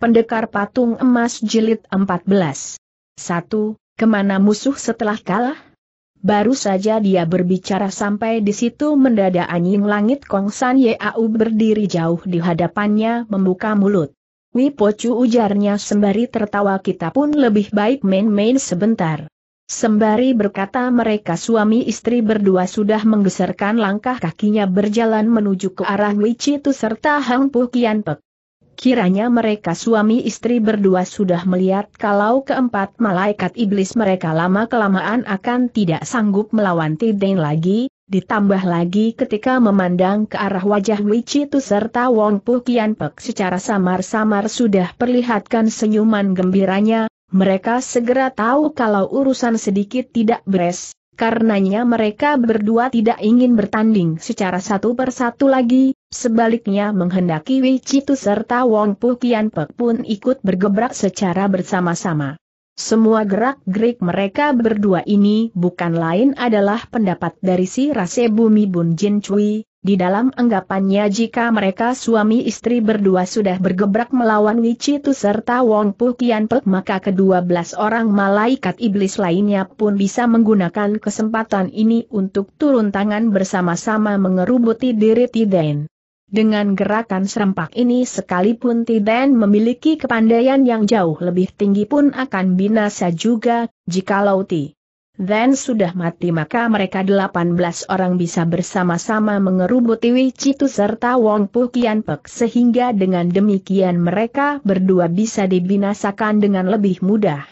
Pendekar Patung Emas Jilid 14. 1. Kemana musuh setelah kalah? Baru saja dia berbicara sampai di situ mendadak anjing langit Kong San Au berdiri jauh di hadapannya membuka mulut. Wipocu ujarnya sembari tertawa kita pun lebih baik main-main sebentar. Sembari berkata mereka suami istri berdua sudah menggeserkan langkah kakinya berjalan menuju ke arah tu serta Hang Pu Kian Pek. Kiranya mereka suami istri berdua sudah melihat kalau keempat malaikat iblis mereka lama-kelamaan akan tidak sanggup melawan Tidain lagi, ditambah lagi ketika memandang ke arah wajah Wichitu serta Wong Pu Kian Pek secara samar-samar sudah perlihatkan senyuman gembiranya, mereka segera tahu kalau urusan sedikit tidak beres, Karenanya mereka berdua tidak ingin bertanding secara satu persatu lagi, sebaliknya menghendaki Wei Chitu serta Wong Pu Tian Pek pun ikut bergebrak secara bersama-sama. Semua gerak-gerik mereka berdua ini bukan lain adalah pendapat dari si Rase Bumi Bun Jin Cui, di dalam anggapannya jika mereka suami istri berdua sudah bergebrak melawan Wicitu serta Wong Pu Kian Pek maka kedua belas orang malaikat iblis lainnya pun bisa menggunakan kesempatan ini untuk turun tangan bersama-sama mengerubuti diri Tiden. Dengan gerakan serempak ini sekalipun Tiden memiliki kepandaian yang jauh lebih tinggi pun akan binasa juga, jikalau Ti. Then sudah mati maka mereka 18 orang bisa bersama-sama mengerubuti Wichitu serta Wong Pu Kian Pek sehingga dengan demikian mereka berdua bisa dibinasakan dengan lebih mudah.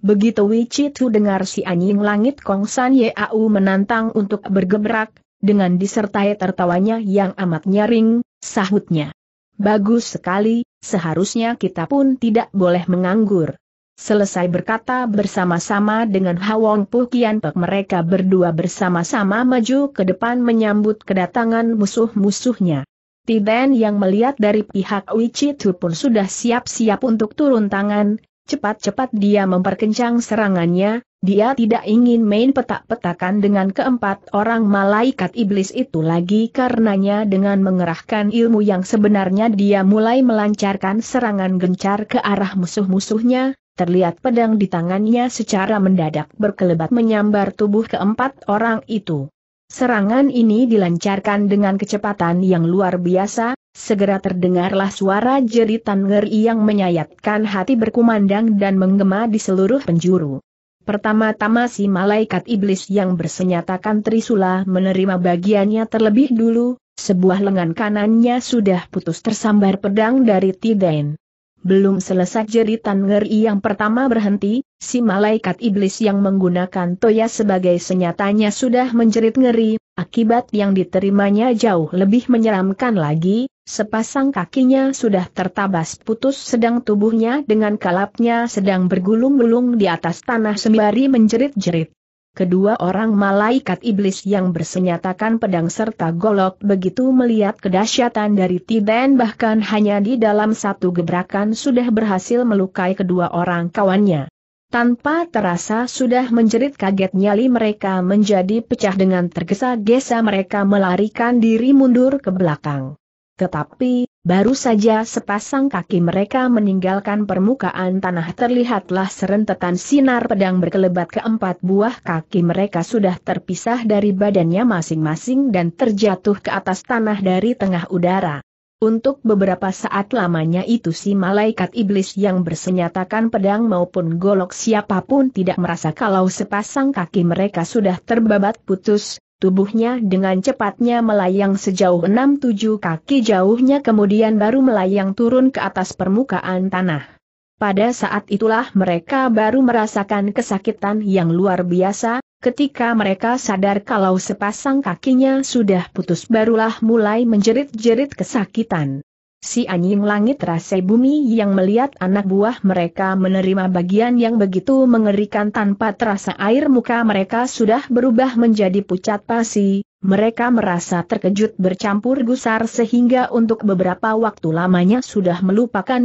Begitu Wichitu dengar si anjing langit Kong San Yau menantang untuk bergebrak, dengan disertai tertawanya yang amat nyaring, sahutnya. Bagus sekali, seharusnya kita pun tidak boleh menganggur. Selesai berkata bersama-sama dengan Hawong Pu Kian Pek mereka berdua bersama-sama maju ke depan menyambut kedatangan musuh-musuhnya. Tiden yang melihat dari pihak Tu pun sudah siap-siap untuk turun tangan, cepat-cepat dia memperkencang serangannya, dia tidak ingin main petak-petakan dengan keempat orang malaikat iblis itu lagi karenanya dengan mengerahkan ilmu yang sebenarnya dia mulai melancarkan serangan gencar ke arah musuh-musuhnya, Terlihat pedang di tangannya secara mendadak berkelebat menyambar tubuh keempat orang itu. Serangan ini dilancarkan dengan kecepatan yang luar biasa, segera terdengarlah suara jeritan ngeri yang menyayatkan hati berkumandang dan menggema di seluruh penjuru. Pertama-tama si malaikat iblis yang bersenyatakan Trisula menerima bagiannya terlebih dulu, sebuah lengan kanannya sudah putus tersambar pedang dari Tiden. Belum selesai jeritan ngeri yang pertama berhenti, si malaikat iblis yang menggunakan toya sebagai senyatanya sudah menjerit ngeri, akibat yang diterimanya jauh lebih menyeramkan lagi, sepasang kakinya sudah tertabas putus sedang tubuhnya dengan kalapnya sedang bergulung-gulung di atas tanah sembari menjerit-jerit. Kedua orang malaikat iblis yang bersenyatakan pedang serta golok begitu melihat kedahsyatan dari Tiden bahkan hanya di dalam satu gebrakan sudah berhasil melukai kedua orang kawannya. Tanpa terasa sudah menjerit kaget nyali mereka menjadi pecah dengan tergesa-gesa mereka melarikan diri mundur ke belakang. Tetapi, Baru saja sepasang kaki mereka meninggalkan permukaan tanah terlihatlah serentetan sinar pedang berkelebat keempat buah kaki mereka sudah terpisah dari badannya masing-masing dan terjatuh ke atas tanah dari tengah udara. Untuk beberapa saat lamanya itu si malaikat iblis yang bersenyatakan pedang maupun golok siapapun tidak merasa kalau sepasang kaki mereka sudah terbabat putus, Tubuhnya dengan cepatnya melayang sejauh enam tujuh kaki jauhnya kemudian baru melayang turun ke atas permukaan tanah. Pada saat itulah mereka baru merasakan kesakitan yang luar biasa, ketika mereka sadar kalau sepasang kakinya sudah putus barulah mulai menjerit-jerit kesakitan. Si anjing langit rasa bumi yang melihat anak buah mereka menerima bagian yang begitu mengerikan tanpa terasa air muka mereka sudah berubah menjadi pucat pasi, mereka merasa terkejut bercampur gusar sehingga untuk beberapa waktu lamanya sudah melupakan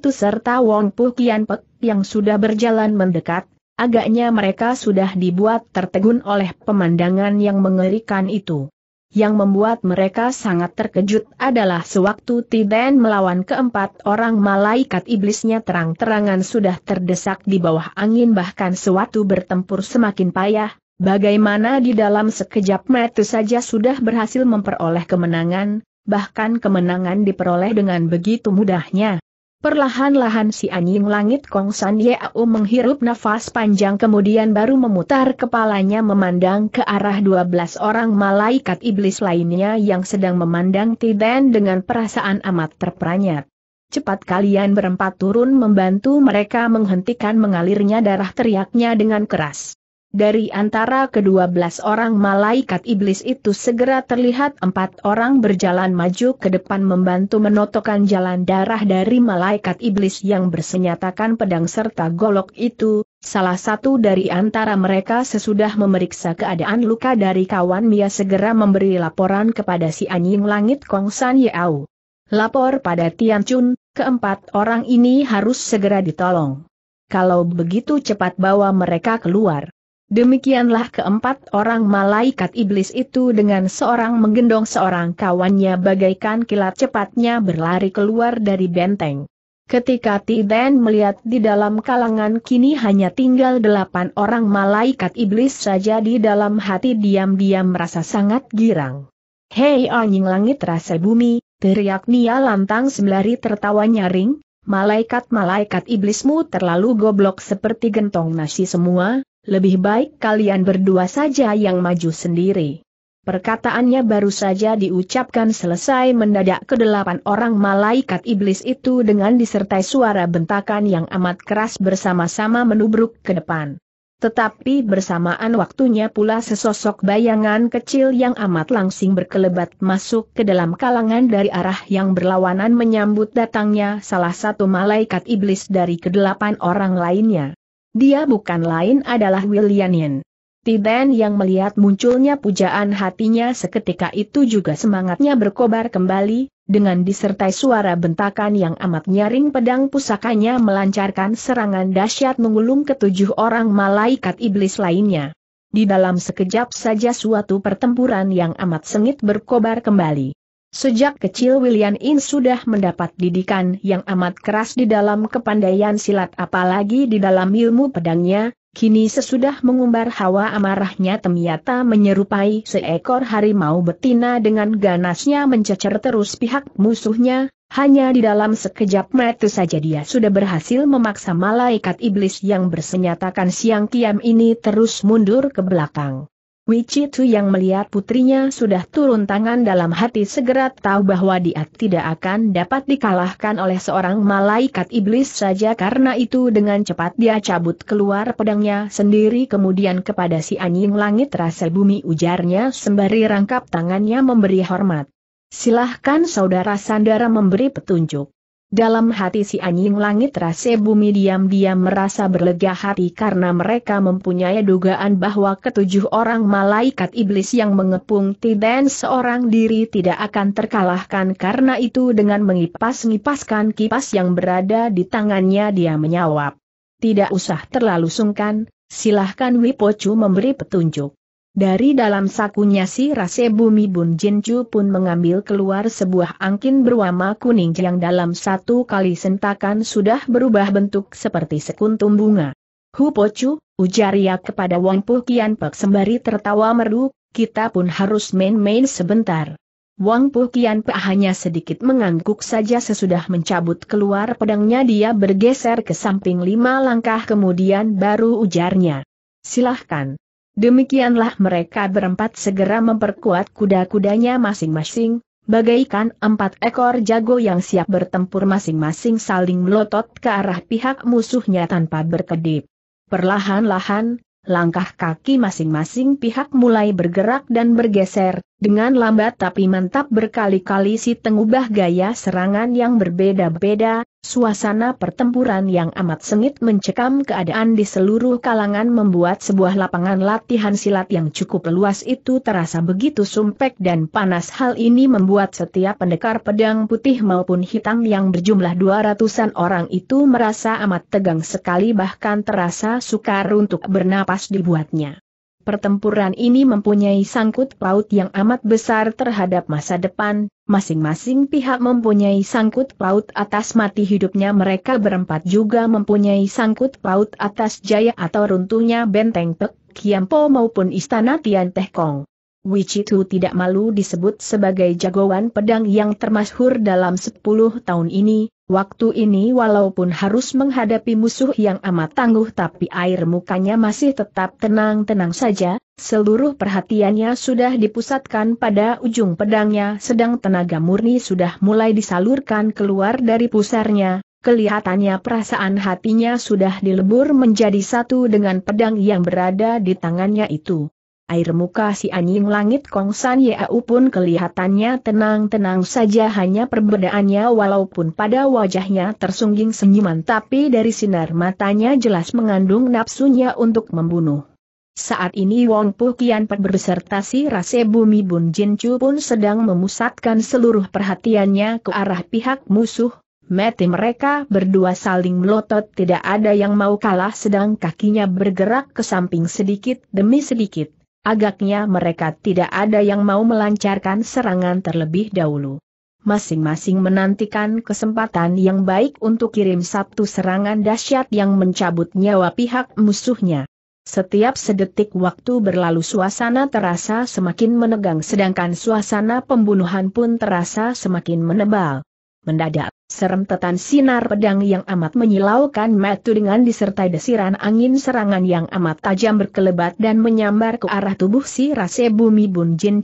tu serta Wong Pu Kian Pek yang sudah berjalan mendekat, agaknya mereka sudah dibuat tertegun oleh pemandangan yang mengerikan itu. Yang membuat mereka sangat terkejut adalah sewaktu Tiben melawan keempat orang malaikat iblisnya terang-terangan sudah terdesak di bawah angin bahkan sewaktu bertempur semakin payah, bagaimana di dalam sekejap mata saja sudah berhasil memperoleh kemenangan, bahkan kemenangan diperoleh dengan begitu mudahnya. Perlahan-lahan si anjing langit Kong San Yao menghirup nafas panjang kemudian baru memutar kepalanya memandang ke arah 12 orang malaikat iblis lainnya yang sedang memandang Tiden dengan perasaan amat terperanjat. Cepat kalian berempat turun membantu mereka menghentikan mengalirnya darah teriaknya dengan keras. Dari antara kedua belas orang malaikat iblis itu segera terlihat empat orang berjalan maju ke depan membantu menotokkan jalan darah dari malaikat iblis yang bersenyatakan pedang serta golok itu, Salah satu dari antara mereka sesudah memeriksa keadaan luka dari kawan Mia segera memberi laporan kepada si anjing langit Kong San Yeau. Lapor pada Tian Chun, keempat orang ini harus segera ditolong. Kalau begitu cepat bawa mereka keluar. Demikianlah keempat orang malaikat iblis itu dengan seorang menggendong seorang kawannya bagaikan kilat cepatnya berlari keluar dari benteng. Ketika Tiden melihat di dalam kalangan kini hanya tinggal delapan orang malaikat iblis saja di dalam hati diam-diam merasa sangat girang. Hei anjing langit rasa bumi, teriak Nia lantang sembari tertawa nyaring, malaikat-malaikat iblismu terlalu goblok seperti gentong nasi semua, lebih baik kalian berdua saja yang maju sendiri. Perkataannya baru saja diucapkan selesai mendadak kedelapan orang malaikat iblis itu dengan disertai suara bentakan yang amat keras bersama-sama menubruk ke depan. Tetapi bersamaan waktunya pula sesosok bayangan kecil yang amat langsing berkelebat masuk ke dalam kalangan dari arah yang berlawanan menyambut datangnya salah satu malaikat iblis dari kedelapan orang lainnya. Dia bukan lain adalah William Yen. Tiben yang melihat munculnya pujaan hatinya seketika itu juga semangatnya berkobar kembali, dengan disertai suara bentakan yang amat nyaring pedang pusakanya melancarkan serangan dahsyat mengulung ketujuh orang malaikat iblis lainnya. Di dalam sekejap saja suatu pertempuran yang amat sengit berkobar kembali. Sejak kecil William In sudah mendapat didikan yang amat keras di dalam kepandaian silat apalagi di dalam ilmu pedangnya, Kini sesudah mengumbar hawa amarahnya temiata menyerupai seekor harimau betina dengan ganasnya mencecer terus pihak musuhnya, hanya di dalam sekejap mata saja dia sudah berhasil memaksa malaikat iblis yang bersenyatakan siang kiam ini terus mundur ke belakang. Wichi Tu yang melihat putrinya sudah turun tangan dalam hati segera tahu bahwa dia tidak akan dapat dikalahkan oleh seorang malaikat iblis saja karena itu dengan cepat dia cabut keluar pedangnya sendiri kemudian kepada si anjing langit rasa bumi ujarnya sembari rangkap tangannya memberi hormat. Silahkan saudara Sandara memberi petunjuk. Dalam hati si anjing langit rase bumi diam-diam merasa berlega hati karena mereka mempunyai dugaan bahwa ketujuh orang malaikat iblis yang mengepung Tiden seorang diri tidak akan terkalahkan karena itu dengan mengipas-ngipaskan kipas yang berada di tangannya dia menyawab. Tidak usah terlalu sungkan, silahkan Wipocu memberi petunjuk. Dari dalam sakunya si Rase Bumi Bun Jinju pun mengambil keluar sebuah angkin berwarna kuning yang dalam satu kali sentakan sudah berubah bentuk seperti sekuntum bunga. Hu Pocu, ujar ia kepada Wang Puh Kian Pek sembari tertawa merdu, kita pun harus main-main sebentar. Wang Puh Kian Pek hanya sedikit mengangguk saja sesudah mencabut keluar pedangnya dia bergeser ke samping lima langkah kemudian baru ujarnya. Silahkan. Demikianlah mereka berempat segera memperkuat kuda-kudanya masing-masing, bagaikan empat ekor jago yang siap bertempur masing-masing saling melotot ke arah pihak musuhnya tanpa berkedip. Perlahan-lahan, langkah kaki masing-masing pihak mulai bergerak dan bergeser, dengan lambat tapi mantap berkali-kali si tengubah gaya serangan yang berbeda-beda, suasana pertempuran yang amat sengit mencekam keadaan di seluruh kalangan membuat sebuah lapangan latihan silat yang cukup luas itu terasa begitu sumpek dan panas hal ini membuat setiap pendekar pedang putih maupun hitam yang berjumlah dua ratusan orang itu merasa amat tegang sekali bahkan terasa sukar untuk bernapas dibuatnya pertempuran ini mempunyai sangkut paut yang amat besar terhadap masa depan, masing-masing pihak mempunyai sangkut paut atas mati hidupnya mereka berempat juga mempunyai sangkut paut atas jaya atau runtuhnya benteng Pek Kiampo maupun istana Tian Teh Kong. Wichitu tidak malu disebut sebagai jagoan pedang yang termasyhur dalam 10 tahun ini, waktu ini walaupun harus menghadapi musuh yang amat tangguh tapi air mukanya masih tetap tenang-tenang saja, seluruh perhatiannya sudah dipusatkan pada ujung pedangnya sedang tenaga murni sudah mulai disalurkan keluar dari pusarnya, Kelihatannya perasaan hatinya sudah dilebur menjadi satu dengan pedang yang berada di tangannya itu air muka si anjing langit San Yeau pun kelihatannya tenang-tenang saja hanya perbedaannya walaupun pada wajahnya tersungging senyuman tapi dari sinar matanya jelas mengandung nafsunya untuk membunuh. Saat ini Wong Pu Kian Pet berserta si Rase Bumi Bun Jin Chu pun sedang memusatkan seluruh perhatiannya ke arah pihak musuh, Mati mereka berdua saling melotot tidak ada yang mau kalah sedang kakinya bergerak ke samping sedikit demi sedikit agaknya mereka tidak ada yang mau melancarkan serangan terlebih dahulu. Masing-masing menantikan kesempatan yang baik untuk kirim satu serangan dahsyat yang mencabut nyawa pihak musuhnya. Setiap sedetik waktu berlalu suasana terasa semakin menegang sedangkan suasana pembunuhan pun terasa semakin menebal. Mendadak, Serem Serempetan sinar pedang yang amat menyilaukan metu dengan disertai desiran angin serangan yang amat tajam berkelebat dan menyambar ke arah tubuh si rase bumi Bun Jin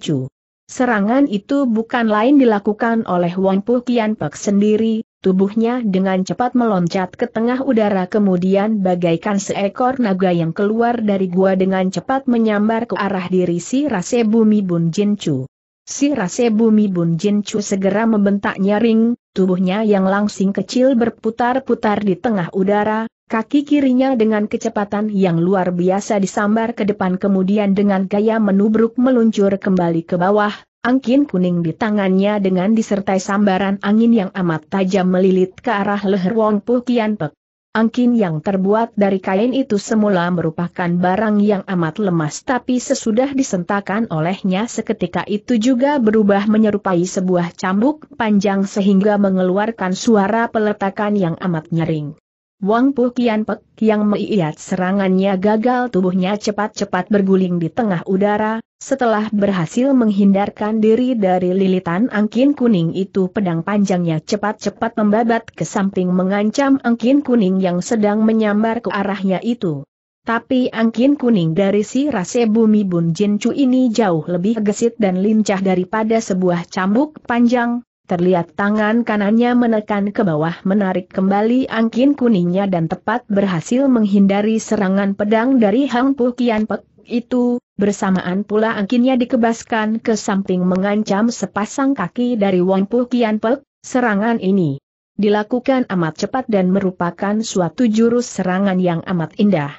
Serangan itu bukan lain dilakukan oleh Wang Pu Kian Pek sendiri, tubuhnya dengan cepat meloncat ke tengah udara kemudian bagaikan seekor naga yang keluar dari gua dengan cepat menyambar ke arah diri si rase bumi Bun Jin Si rase bumi Bun Jin segera membentak nyaring, Tubuhnya yang langsing kecil berputar-putar di tengah udara, kaki kirinya dengan kecepatan yang luar biasa disambar ke depan kemudian dengan gaya menubruk meluncur kembali ke bawah, angkin kuning di tangannya dengan disertai sambaran angin yang amat tajam melilit ke arah leher Wong Pukian Kian Pek. Angkin yang terbuat dari kain itu semula merupakan barang yang amat lemas tapi sesudah disentakan olehnya seketika itu juga berubah menyerupai sebuah cambuk panjang sehingga mengeluarkan suara peletakan yang amat nyering. Wang Pu Kian Pek yang melihat serangannya gagal tubuhnya cepat-cepat berguling di tengah udara, setelah berhasil menghindarkan diri dari lilitan angkin kuning itu pedang panjangnya cepat-cepat membabat ke samping mengancam angkin kuning yang sedang menyambar ke arahnya itu. Tapi angkin kuning dari si rase bumi Bun Jin ini jauh lebih gesit dan lincah daripada sebuah cambuk panjang, Terlihat tangan kanannya menekan ke bawah menarik kembali angkin kuningnya dan tepat berhasil menghindari serangan pedang dari Hang Pu Kian Pek itu, bersamaan pula angkinnya dikebaskan ke samping mengancam sepasang kaki dari Wang Pu Kian Pek, serangan ini dilakukan amat cepat dan merupakan suatu jurus serangan yang amat indah.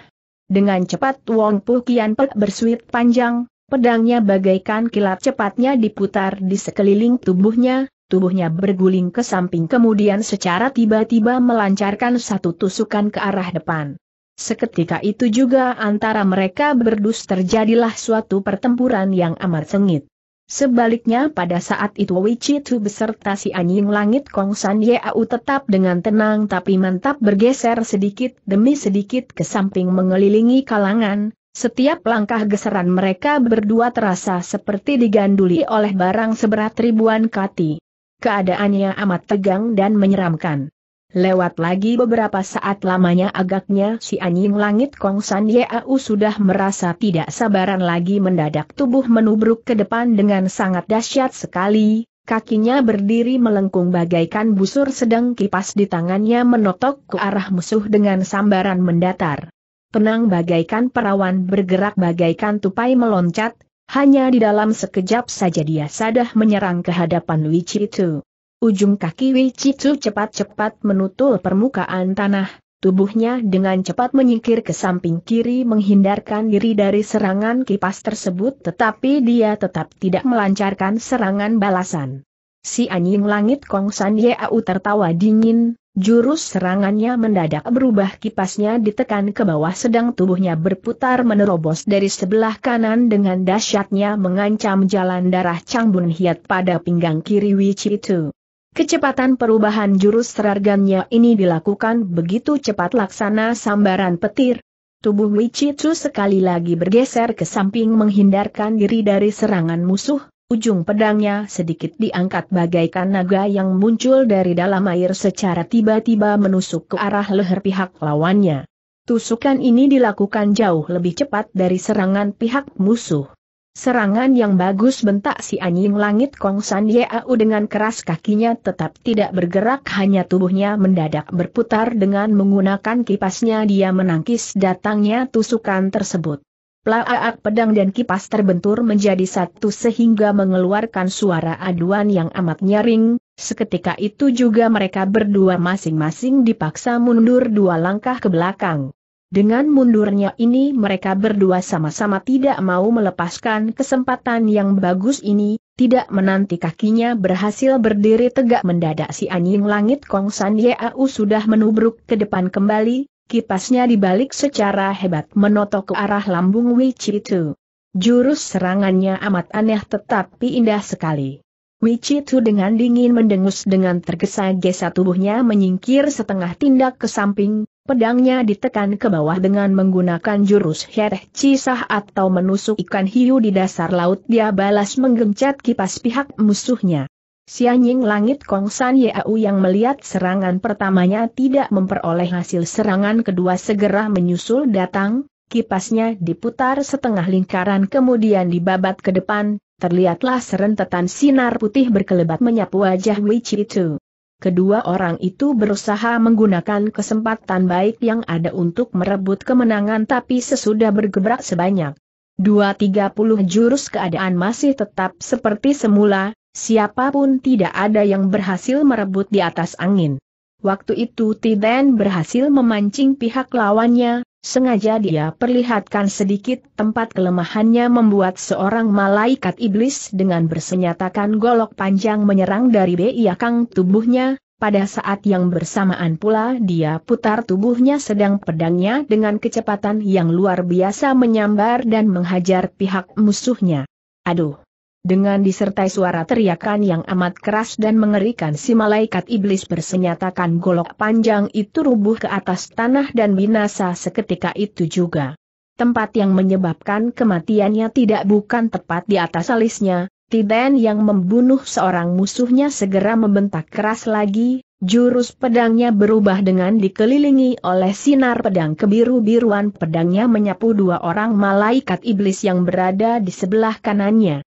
Dengan cepat Wang Pu Kian Pek bersuit panjang, Pedangnya bagaikan kilat cepatnya diputar di sekeliling tubuhnya, tubuhnya berguling ke samping kemudian secara tiba-tiba melancarkan satu tusukan ke arah depan. Seketika itu juga antara mereka berdus terjadilah suatu pertempuran yang amat sengit. Sebaliknya pada saat itu Wichi Tu beserta si anjing langit Kong San Yeau tetap dengan tenang tapi mantap bergeser sedikit demi sedikit ke samping mengelilingi kalangan, setiap langkah geseran mereka berdua terasa seperti diganduli oleh barang seberat ribuan kati. Keadaannya amat tegang dan menyeramkan. Lewat lagi beberapa saat lamanya agaknya si anjing langit Kong San Yeau sudah merasa tidak sabaran lagi mendadak tubuh menubruk ke depan dengan sangat dahsyat sekali, kakinya berdiri melengkung bagaikan busur sedang kipas di tangannya menotok ke arah musuh dengan sambaran mendatar. Tenang bagaikan perawan bergerak bagaikan tupai meloncat, hanya di dalam sekejap saja dia sadah menyerang ke hadapan itu. Ujung kaki itu cepat-cepat menutul permukaan tanah, tubuhnya dengan cepat menyingkir ke samping kiri menghindarkan diri dari serangan kipas tersebut tetapi dia tetap tidak melancarkan serangan balasan. Si anjing langit Kong San Yeau tertawa dingin, Jurus serangannya mendadak berubah kipasnya ditekan ke bawah sedang tubuhnya berputar menerobos dari sebelah kanan dengan dahsyatnya mengancam jalan darah Chang Bun Hiat pada pinggang kiri Wichi itu. Kecepatan perubahan jurus serangannya ini dilakukan begitu cepat laksana sambaran petir. Tubuh Wichi Chu sekali lagi bergeser ke samping menghindarkan diri dari serangan musuh, Ujung pedangnya sedikit diangkat bagaikan naga yang muncul dari dalam air secara tiba-tiba menusuk ke arah leher pihak lawannya. Tusukan ini dilakukan jauh lebih cepat dari serangan pihak musuh. Serangan yang bagus bentak si anjing langit Kong San Yeau dengan keras kakinya tetap tidak bergerak hanya tubuhnya mendadak berputar dengan menggunakan kipasnya dia menangkis datangnya tusukan tersebut. Plaak pedang dan kipas terbentur menjadi satu sehingga mengeluarkan suara aduan yang amat nyaring, seketika itu juga mereka berdua masing-masing dipaksa mundur dua langkah ke belakang. Dengan mundurnya ini mereka berdua sama-sama tidak mau melepaskan kesempatan yang bagus ini, tidak menanti kakinya berhasil berdiri tegak mendadak si anjing langit Kong San Yau sudah menubruk ke depan kembali, Kipasnya dibalik secara hebat menotok ke arah lambung Wichi itu. Jurus serangannya amat aneh tetapi indah sekali. Wichi itu dengan dingin mendengus dengan tergesa-gesa tubuhnya menyingkir setengah tindak ke samping, pedangnya ditekan ke bawah dengan menggunakan jurus hereh cisah atau menusuk ikan hiu di dasar laut dia balas menggencet kipas pihak musuhnya. Sianying Langit Kong San Yau yang melihat serangan pertamanya tidak memperoleh hasil serangan kedua segera menyusul datang, kipasnya diputar setengah lingkaran kemudian dibabat ke depan, terlihatlah serentetan sinar putih berkelebat menyapu wajah Wei Tu Kedua orang itu berusaha menggunakan kesempatan baik yang ada untuk merebut kemenangan tapi sesudah bergebrak sebanyak Dua tiga puluh jurus keadaan masih tetap seperti semula, Siapapun tidak ada yang berhasil merebut di atas angin. Waktu itu Tiden berhasil memancing pihak lawannya, sengaja dia perlihatkan sedikit tempat kelemahannya membuat seorang malaikat iblis dengan bersenyatakan golok panjang menyerang dari beiakang tubuhnya, pada saat yang bersamaan pula dia putar tubuhnya sedang pedangnya dengan kecepatan yang luar biasa menyambar dan menghajar pihak musuhnya. Aduh! dengan disertai suara teriakan yang amat keras dan mengerikan si malaikat iblis bersenyatakan golok panjang itu rubuh ke atas tanah dan binasa seketika itu juga. Tempat yang menyebabkan kematiannya tidak bukan tepat di atas alisnya, Tiden yang membunuh seorang musuhnya segera membentak keras lagi, jurus pedangnya berubah dengan dikelilingi oleh sinar pedang kebiru-biruan pedangnya menyapu dua orang malaikat iblis yang berada di sebelah kanannya.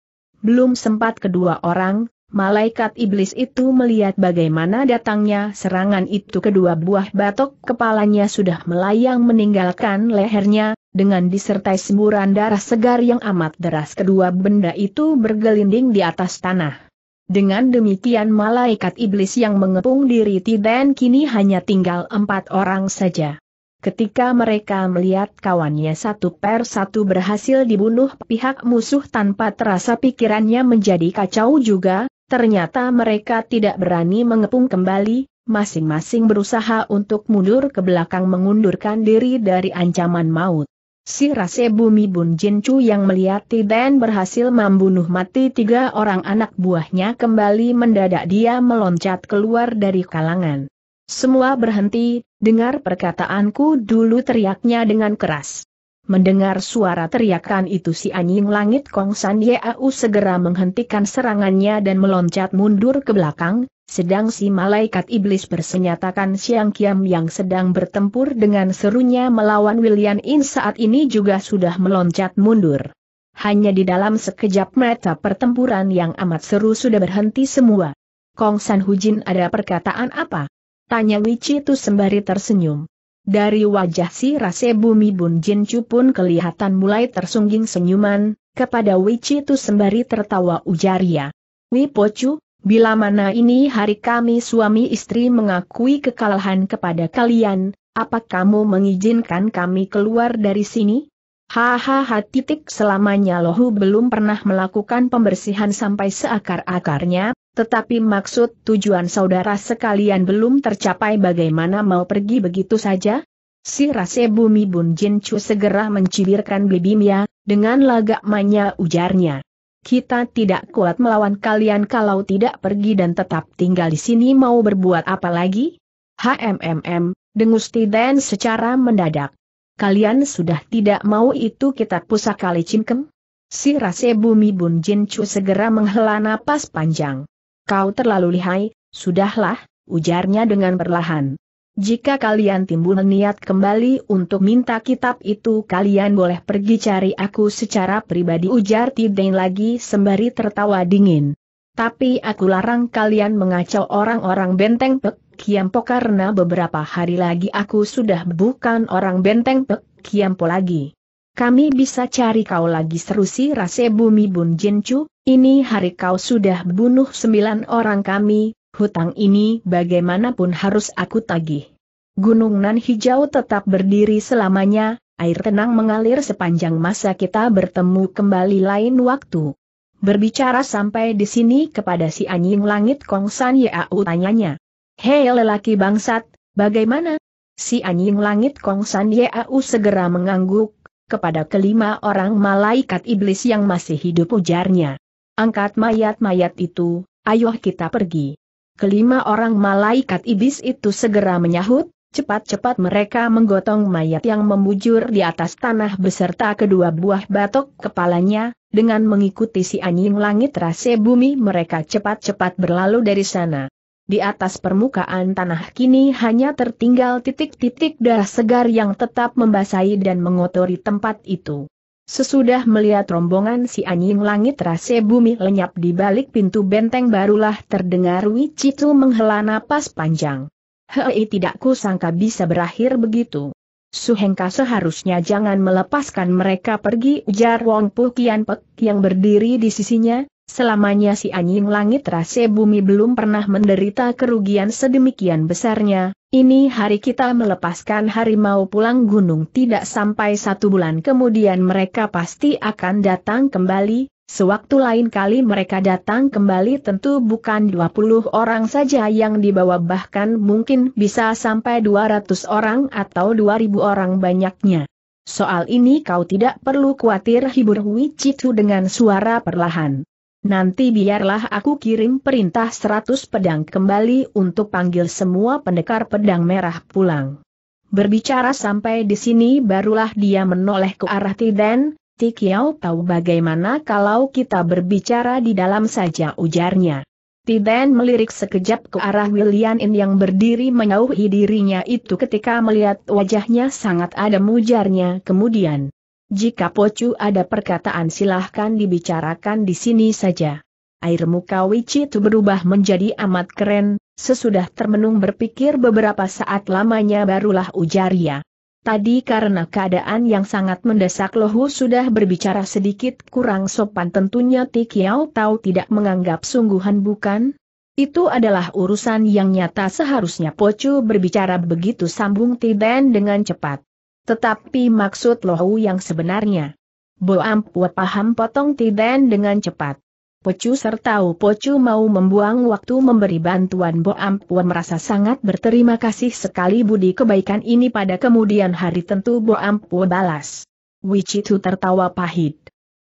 Belum sempat kedua orang, malaikat iblis itu melihat bagaimana datangnya serangan itu kedua buah batok kepalanya sudah melayang meninggalkan lehernya, dengan disertai semburan darah segar yang amat deras kedua benda itu bergelinding di atas tanah. Dengan demikian malaikat iblis yang mengepung diri Tiden kini hanya tinggal empat orang saja. Ketika mereka melihat kawannya satu per satu berhasil dibunuh pihak musuh tanpa terasa pikirannya menjadi kacau juga, ternyata mereka tidak berani mengepung kembali, masing-masing berusaha untuk mundur ke belakang mengundurkan diri dari ancaman maut. Si Rase Bumi Bun Jin Chu yang melihat Tiden berhasil membunuh mati tiga orang anak buahnya kembali mendadak dia meloncat keluar dari kalangan. Semua berhenti, dengar perkataanku dulu teriaknya dengan keras. Mendengar suara teriakan itu si anjing langit Kong San Yeau segera menghentikan serangannya dan meloncat mundur ke belakang, sedang si malaikat iblis bersenyatakan Siang Kiam yang sedang bertempur dengan serunya melawan William In saat ini juga sudah meloncat mundur. Hanya di dalam sekejap mata pertempuran yang amat seru sudah berhenti semua. Kong San Hujin ada perkataan apa? Tanya itu sembari tersenyum. Dari wajah si Rase Bumi Bun Jincu pun kelihatan mulai tersungging senyuman, kepada itu sembari tertawa ujarnya. Wipocu, bila mana ini hari kami suami istri mengakui kekalahan kepada kalian, apa kamu mengizinkan kami keluar dari sini? Hahaha titik selamanya Lohu belum pernah melakukan pembersihan sampai seakar-akarnya, tetapi maksud tujuan saudara sekalian belum tercapai bagaimana mau pergi begitu saja? Si Rase Bumi Bun Jin Chu segera mencibirkan bibimnya, dengan lagak manya ujarnya. Kita tidak kuat melawan kalian kalau tidak pergi dan tetap tinggal di sini mau berbuat apa lagi? HMMM, dengusti Dan secara mendadak kalian sudah tidak mau itu kitab pusaka licimkem? Si rase bumi Bun Jin Chu segera menghela napas panjang. Kau terlalu lihai, sudahlah, ujarnya dengan perlahan. Jika kalian timbul niat kembali untuk minta kitab itu kalian boleh pergi cari aku secara pribadi ujar Tideng lagi sembari tertawa dingin. Tapi aku larang kalian mengacau orang-orang benteng pek, Kiampo karena beberapa hari lagi aku sudah bukan orang benteng Pek Kiampo lagi. Kami bisa cari kau lagi serusi si rase bumi bun Jincu, ini hari kau sudah bunuh sembilan orang kami, hutang ini bagaimanapun harus aku tagih. Gunung nan hijau tetap berdiri selamanya, air tenang mengalir sepanjang masa kita bertemu kembali lain waktu. Berbicara sampai di sini kepada si anjing langit Kong San Yau tanyanya. Hei lelaki bangsat, bagaimana? Si anjing langit Kong San Yau segera mengangguk, kepada kelima orang malaikat iblis yang masih hidup ujarnya. Angkat mayat-mayat itu, ayo kita pergi. Kelima orang malaikat iblis itu segera menyahut, cepat-cepat mereka menggotong mayat yang membujur di atas tanah beserta kedua buah batok kepalanya, dengan mengikuti si anjing langit rase bumi mereka cepat-cepat berlalu dari sana. Di atas permukaan tanah kini hanya tertinggal titik-titik darah segar yang tetap membasahi dan mengotori tempat itu. Sesudah melihat rombongan si anjing langit rase bumi lenyap di balik pintu benteng barulah terdengar Wicitu menghela napas panjang. Hei tidak kusangka bisa berakhir begitu. Suhengka seharusnya jangan melepaskan mereka pergi ujar Wong Pu Kian Pek yang berdiri di sisinya, Selamanya si anjing langit rase bumi belum pernah menderita kerugian sedemikian besarnya, ini hari kita melepaskan harimau pulang gunung tidak sampai satu bulan kemudian mereka pasti akan datang kembali, sewaktu lain kali mereka datang kembali tentu bukan 20 orang saja yang dibawa bahkan mungkin bisa sampai 200 orang atau 2000 orang banyaknya. Soal ini kau tidak perlu khawatir hibur Wichitu dengan suara perlahan. Nanti biarlah aku kirim perintah seratus pedang kembali untuk panggil semua pendekar pedang merah pulang. Berbicara sampai di sini barulah dia menoleh ke arah Tiden, Tikiau tahu bagaimana kalau kita berbicara di dalam saja ujarnya. Tiden melirik sekejap ke arah William yang berdiri menyauhi dirinya itu ketika melihat wajahnya sangat adem ujarnya kemudian. Jika Pocu ada perkataan silahkan dibicarakan di sini saja. Air muka Wichi itu berubah menjadi amat keren, sesudah termenung berpikir beberapa saat lamanya barulah ujar ia. Tadi karena keadaan yang sangat mendesak Lohu sudah berbicara sedikit kurang sopan tentunya Tikiao tahu tidak menganggap sungguhan bukan? Itu adalah urusan yang nyata seharusnya Pocu berbicara begitu sambung Tiden dengan cepat. Tetapi maksud Lohu yang sebenarnya. Boam Pua paham potong Tiden dengan cepat. Pocu serta Pocu mau membuang waktu memberi bantuan Boam Pua merasa sangat berterima kasih sekali budi kebaikan ini pada kemudian hari tentu Boam Pua balas. Wicitu tertawa pahit.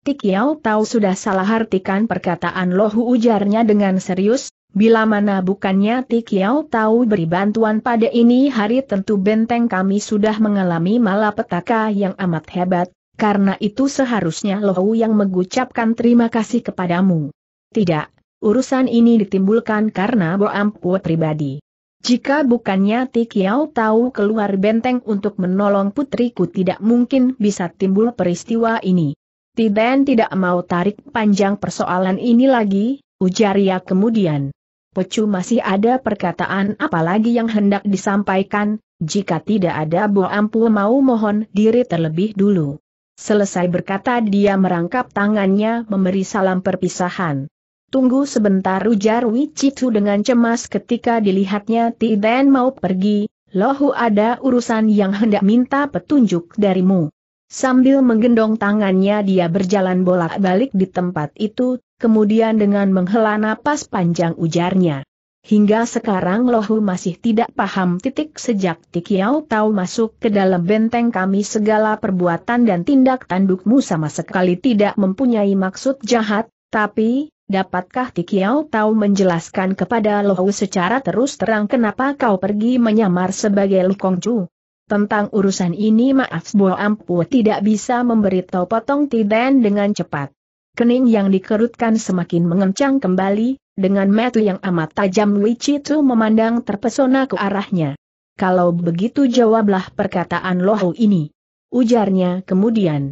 Tikiau tahu sudah salah artikan perkataan Lohu ujarnya dengan serius, Bila mana bukannya Tikiao tahu beri bantuan pada ini hari tentu benteng kami sudah mengalami malapetaka yang amat hebat, karena itu seharusnya Lohu yang mengucapkan terima kasih kepadamu. Tidak, urusan ini ditimbulkan karena Boampu pribadi. Jika bukannya Tikiao tahu keluar benteng untuk menolong putriku tidak mungkin bisa timbul peristiwa ini. Tiden tidak mau tarik panjang persoalan ini lagi, ujar ia kemudian. Pecu masih ada perkataan apalagi yang hendak disampaikan, jika tidak ada Bo Ampu mau mohon diri terlebih dulu. Selesai berkata dia merangkap tangannya memberi salam perpisahan. Tunggu sebentar ujar Wicitu dengan cemas ketika dilihatnya Tiden mau pergi, lohu ada urusan yang hendak minta petunjuk darimu. Sambil menggendong tangannya dia berjalan bolak-balik di tempat itu, kemudian dengan menghela napas panjang ujarnya. Hingga sekarang Lohu masih tidak paham titik sejak Tikiau tahu masuk ke dalam benteng kami segala perbuatan dan tindak tandukmu sama sekali tidak mempunyai maksud jahat, tapi, dapatkah Tikiau tahu menjelaskan kepada Lohu secara terus terang kenapa kau pergi menyamar sebagai Lukongcu? Tentang urusan ini maaf Bo Ampu tidak bisa memberitahu potong Tiden dengan cepat kening yang dikerutkan semakin mengencang kembali, dengan mata yang amat tajam Tu memandang terpesona ke arahnya. Kalau begitu jawablah perkataan Lohu ini. Ujarnya kemudian.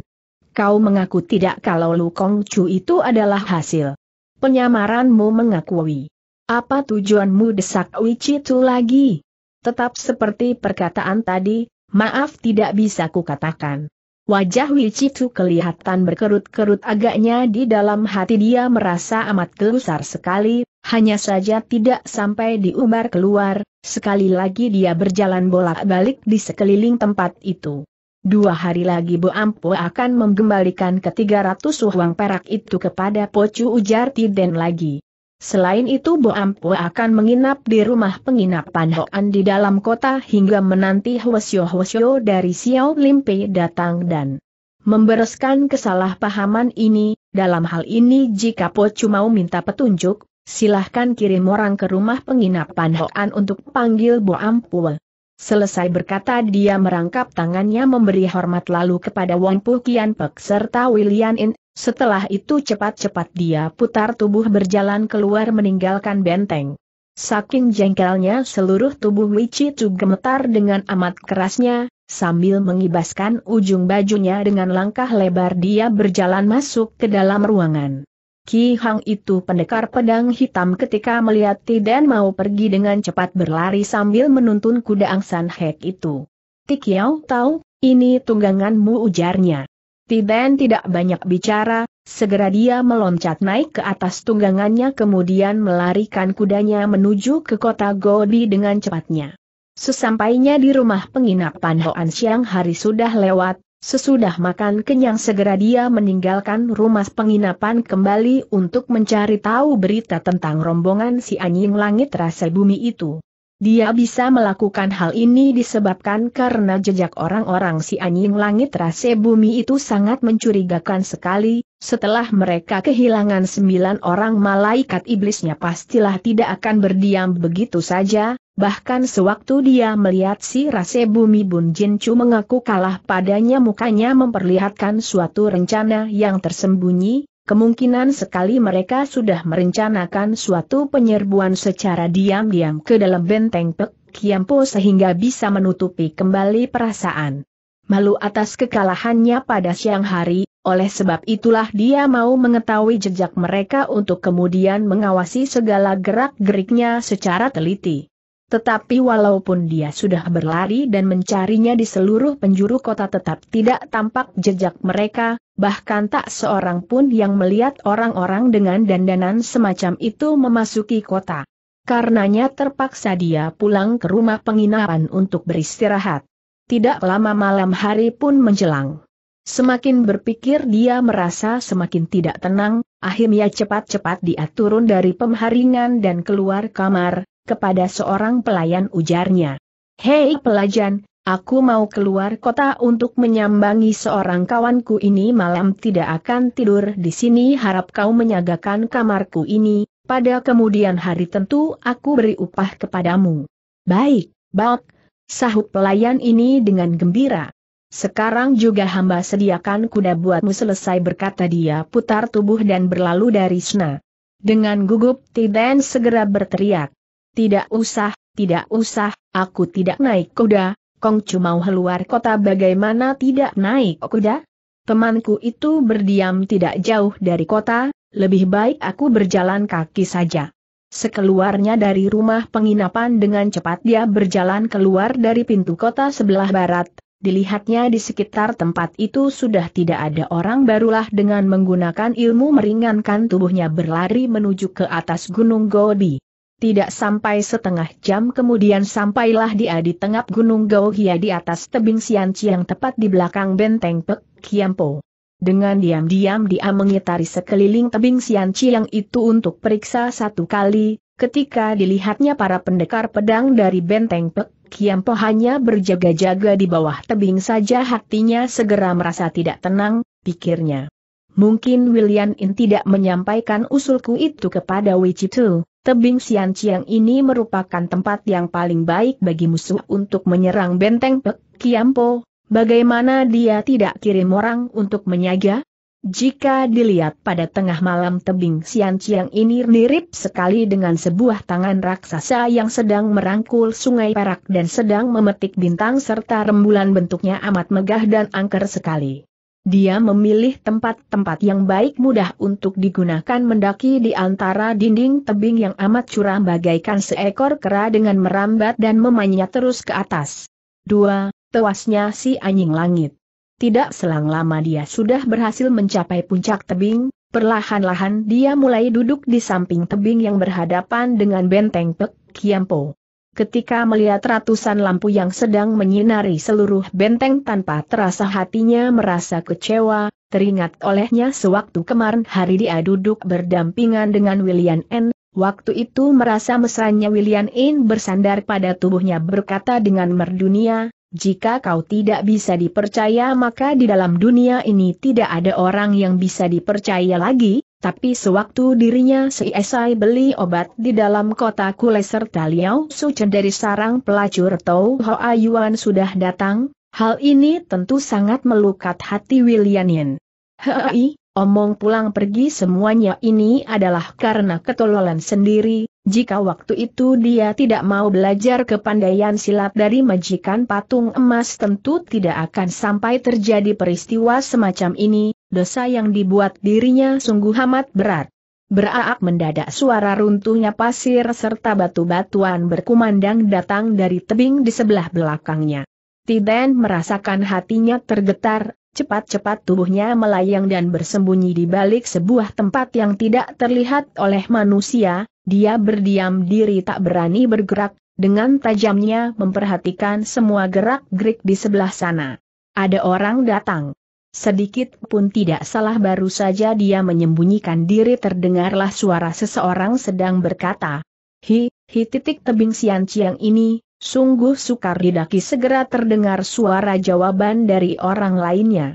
Kau mengaku tidak kalau Lu Kong Chu itu adalah hasil. Penyamaranmu mengakui. Apa tujuanmu desak Tu lagi? Tetap seperti perkataan tadi, maaf tidak bisa kukatakan. Wajah Wicitu kelihatan berkerut-kerut agaknya di dalam hati dia merasa amat gelusar sekali, hanya saja tidak sampai diumbar keluar, sekali lagi dia berjalan bolak-balik di sekeliling tempat itu. Dua hari lagi Bu Ampo akan menggembalikan ketiga ratus uang perak itu kepada Pocu ujar Tiden lagi. Selain itu Bo Ampu akan menginap di rumah penginapan Hoan di dalam kota hingga menanti Hwasyo-Hwasyo dari Xiao Limpe datang dan membereskan kesalahpahaman ini, dalam hal ini jika Pocu mau minta petunjuk, silahkan kirim orang ke rumah penginapan Hoan untuk panggil Bo Ampu. Selesai berkata dia merangkap tangannya memberi hormat lalu kepada Wong Pu Kian Pek serta William In setelah itu cepat-cepat dia putar tubuh berjalan keluar meninggalkan benteng. Saking jengkelnya seluruh tubuh Chu gemetar dengan amat kerasnya, sambil mengibaskan ujung bajunya dengan langkah lebar dia berjalan masuk ke dalam ruangan. Ki Hang itu pendekar pedang hitam ketika melihat dan mau pergi dengan cepat berlari sambil menuntun kuda angsan hek itu. Tik tahu, ini tungganganmu ujarnya. Tiben tidak banyak bicara, segera dia meloncat naik ke atas tunggangannya kemudian melarikan kudanya menuju ke kota Gobi dengan cepatnya. Sesampainya di rumah penginapan Hoan siang hari sudah lewat, sesudah makan kenyang segera dia meninggalkan rumah penginapan kembali untuk mencari tahu berita tentang rombongan si anjing langit rasa bumi itu. Dia bisa melakukan hal ini disebabkan karena jejak orang-orang si anjing langit rase bumi itu sangat mencurigakan sekali, setelah mereka kehilangan sembilan orang malaikat iblisnya pastilah tidak akan berdiam begitu saja, bahkan sewaktu dia melihat si rase bumi Bun Jin Chu mengaku kalah padanya mukanya memperlihatkan suatu rencana yang tersembunyi, Kemungkinan sekali mereka sudah merencanakan suatu penyerbuan secara diam-diam ke dalam benteng Pek Kiampo sehingga bisa menutupi kembali perasaan malu atas kekalahannya pada siang hari, oleh sebab itulah dia mau mengetahui jejak mereka untuk kemudian mengawasi segala gerak-geriknya secara teliti. Tetapi walaupun dia sudah berlari dan mencarinya di seluruh penjuru kota tetap tidak tampak jejak mereka, bahkan tak seorang pun yang melihat orang-orang dengan dandanan semacam itu memasuki kota. Karenanya terpaksa dia pulang ke rumah penginapan untuk beristirahat. Tidak lama malam hari pun menjelang. Semakin berpikir dia merasa semakin tidak tenang, akhirnya cepat-cepat dia turun dari pemharingan dan keluar kamar, kepada seorang pelayan ujarnya. Hei pelajan, Aku mau keluar kota untuk menyambangi seorang kawanku ini malam tidak akan tidur di sini harap kau menyagakan kamarku ini, pada kemudian hari tentu aku beri upah kepadamu. Baik, Bak, sahut pelayan ini dengan gembira. Sekarang juga hamba sediakan kuda buatmu selesai berkata dia putar tubuh dan berlalu dari sana. Dengan gugup Tiden segera berteriak. Tidak usah, tidak usah, aku tidak naik kuda, Kong mau keluar kota bagaimana tidak naik kuda? Temanku itu berdiam tidak jauh dari kota, lebih baik aku berjalan kaki saja. Sekeluarnya dari rumah penginapan dengan cepat dia berjalan keluar dari pintu kota sebelah barat, dilihatnya di sekitar tempat itu sudah tidak ada orang barulah dengan menggunakan ilmu meringankan tubuhnya berlari menuju ke atas Gunung Gobi. Tidak sampai setengah jam kemudian sampailah dia di tengah gunung Gauhia di atas tebing Sianci yang tepat di belakang benteng Pek Kiampo. Dengan diam-diam dia mengitari sekeliling tebing Sianci yang itu untuk periksa satu kali, ketika dilihatnya para pendekar pedang dari benteng Pek Kiampo hanya berjaga-jaga di bawah tebing saja hatinya segera merasa tidak tenang, pikirnya. Mungkin William In tidak menyampaikan usulku itu kepada Wichitu, Tebing Sianciang ini merupakan tempat yang paling baik bagi musuh untuk menyerang benteng Pek Kiampo, bagaimana dia tidak kirim orang untuk menyaga? Jika dilihat pada tengah malam tebing Sianciang ini mirip sekali dengan sebuah tangan raksasa yang sedang merangkul sungai Perak dan sedang memetik bintang serta rembulan bentuknya amat megah dan angker sekali. Dia memilih tempat-tempat yang baik mudah untuk digunakan mendaki di antara dinding tebing yang amat curam bagaikan seekor kera dengan merambat dan memanjat terus ke atas. 2. Tewasnya si anjing langit. Tidak selang lama dia sudah berhasil mencapai puncak tebing, perlahan-lahan dia mulai duduk di samping tebing yang berhadapan dengan benteng Pek Kiampo. Ketika melihat ratusan lampu yang sedang menyinari seluruh benteng tanpa terasa hatinya merasa kecewa, teringat olehnya sewaktu kemarin hari dia duduk berdampingan dengan William N. Waktu itu merasa mesranya William N. bersandar pada tubuhnya berkata dengan merdunia, jika kau tidak bisa dipercaya maka di dalam dunia ini tidak ada orang yang bisa dipercaya lagi, tapi sewaktu dirinya selesai beli obat di dalam kota Kule serta Liao dari sarang pelacur Tau Hoa Yuan sudah datang, hal ini tentu sangat melukat hati William Yin. Hei, omong pulang pergi semuanya ini adalah karena ketololan sendiri, jika waktu itu dia tidak mau belajar kepandaian silat dari majikan patung emas tentu tidak akan sampai terjadi peristiwa semacam ini, dosa yang dibuat dirinya sungguh amat berat. Beraak mendadak suara runtuhnya pasir serta batu-batuan berkumandang datang dari tebing di sebelah belakangnya. Tiden merasakan hatinya tergetar, cepat-cepat tubuhnya melayang dan bersembunyi di balik sebuah tempat yang tidak terlihat oleh manusia, dia berdiam diri tak berani bergerak, dengan tajamnya memperhatikan semua gerak-gerik di sebelah sana. Ada orang datang. Sedikit pun tidak salah baru saja dia menyembunyikan diri terdengarlah suara seseorang sedang berkata. Hi, hi titik tebing sian ciang ini, sungguh sukar didaki segera terdengar suara jawaban dari orang lainnya.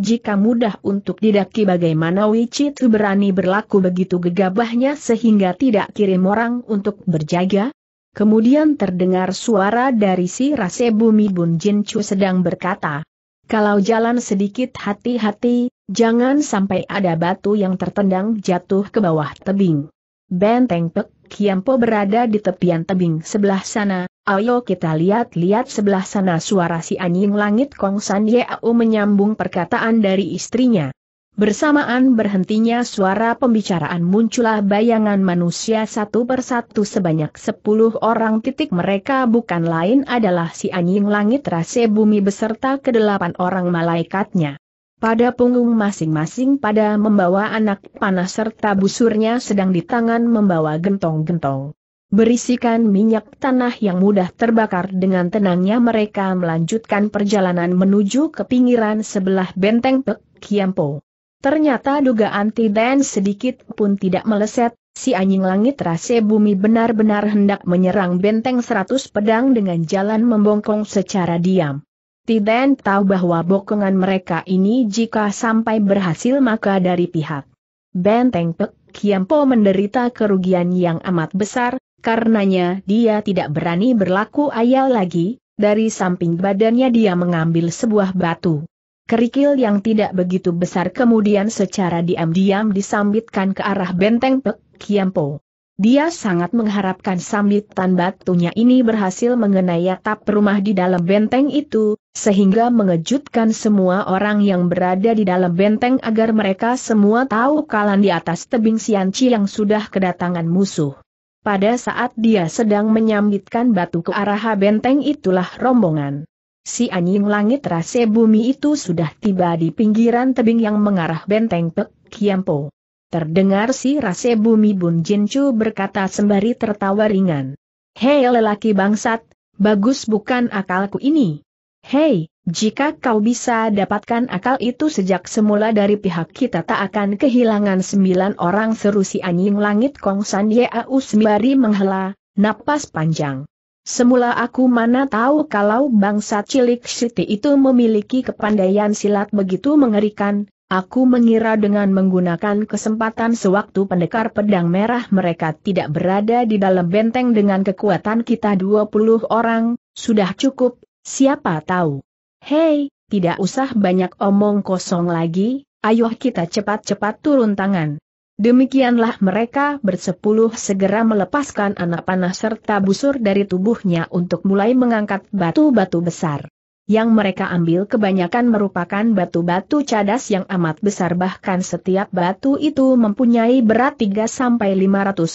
Jika mudah untuk didaki bagaimana Wicitu berani berlaku begitu gegabahnya sehingga tidak kirim orang untuk berjaga? Kemudian terdengar suara dari si Rasebumi Bumi Bun Jin Chu sedang berkata, kalau jalan sedikit hati-hati, jangan sampai ada batu yang tertendang jatuh ke bawah tebing. Benteng Pek Kiampo berada di tepian tebing sebelah sana, ayo kita lihat-lihat sebelah sana suara si anjing langit Kong San Yau menyambung perkataan dari istrinya. Bersamaan berhentinya suara pembicaraan muncullah bayangan manusia satu persatu sebanyak sepuluh orang titik mereka bukan lain adalah si anjing langit rase bumi beserta kedelapan orang malaikatnya. Pada punggung masing-masing pada membawa anak panah serta busurnya sedang di tangan membawa gentong-gentong. Berisikan minyak tanah yang mudah terbakar dengan tenangnya mereka melanjutkan perjalanan menuju ke pinggiran sebelah benteng Pek Kiampo. Ternyata dugaan Tiden sedikit pun tidak meleset, si anjing langit rase bumi benar-benar hendak menyerang benteng seratus pedang dengan jalan membongkong secara diam. Tiden tahu bahwa bokongan mereka ini jika sampai berhasil maka dari pihak benteng Pek Kiampo menderita kerugian yang amat besar, karenanya dia tidak berani berlaku ayal lagi, dari samping badannya dia mengambil sebuah batu kerikil yang tidak begitu besar kemudian secara diam-diam disambitkan ke arah benteng Pek Kiampo. Dia sangat mengharapkan sambitan batunya ini berhasil mengenai atap rumah di dalam benteng itu, sehingga mengejutkan semua orang yang berada di dalam benteng agar mereka semua tahu kalan di atas tebing Sianci yang sudah kedatangan musuh. Pada saat dia sedang menyambitkan batu ke arah benteng itulah rombongan si anjing langit rase bumi itu sudah tiba di pinggiran tebing yang mengarah benteng Pek Kiampo. Terdengar si rase bumi Bun Chu berkata sembari tertawa ringan. Hei lelaki bangsat, bagus bukan akalku ini. Hei, jika kau bisa dapatkan akal itu sejak semula dari pihak kita tak akan kehilangan sembilan orang seru si anjing langit Kong San Yeau sembari menghela, napas panjang. Semula aku mana tahu kalau bangsa cilik Siti itu memiliki kepandaian silat begitu mengerikan, aku mengira dengan menggunakan kesempatan sewaktu pendekar pedang merah mereka tidak berada di dalam benteng dengan kekuatan kita 20 orang, sudah cukup, siapa tahu. Hei, tidak usah banyak omong kosong lagi, ayo kita cepat-cepat turun tangan. Demikianlah mereka bersepuluh segera melepaskan anak panah serta busur dari tubuhnya untuk mulai mengangkat batu-batu besar. Yang mereka ambil kebanyakan merupakan batu-batu cadas yang amat besar bahkan setiap batu itu mempunyai berat 3-500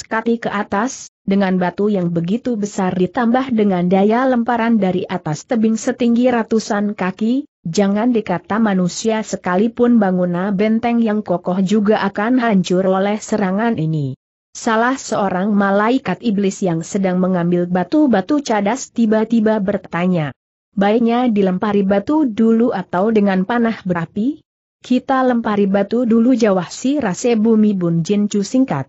kati ke atas, dengan batu yang begitu besar ditambah dengan daya lemparan dari atas tebing setinggi ratusan kaki, jangan dikata manusia sekalipun bangunan benteng yang kokoh juga akan hancur oleh serangan ini. Salah seorang malaikat iblis yang sedang mengambil batu-batu cadas tiba-tiba bertanya. Baiknya dilempari batu dulu atau dengan panah berapi? Kita lempari batu dulu jawah si rase bumi Bun Cu singkat.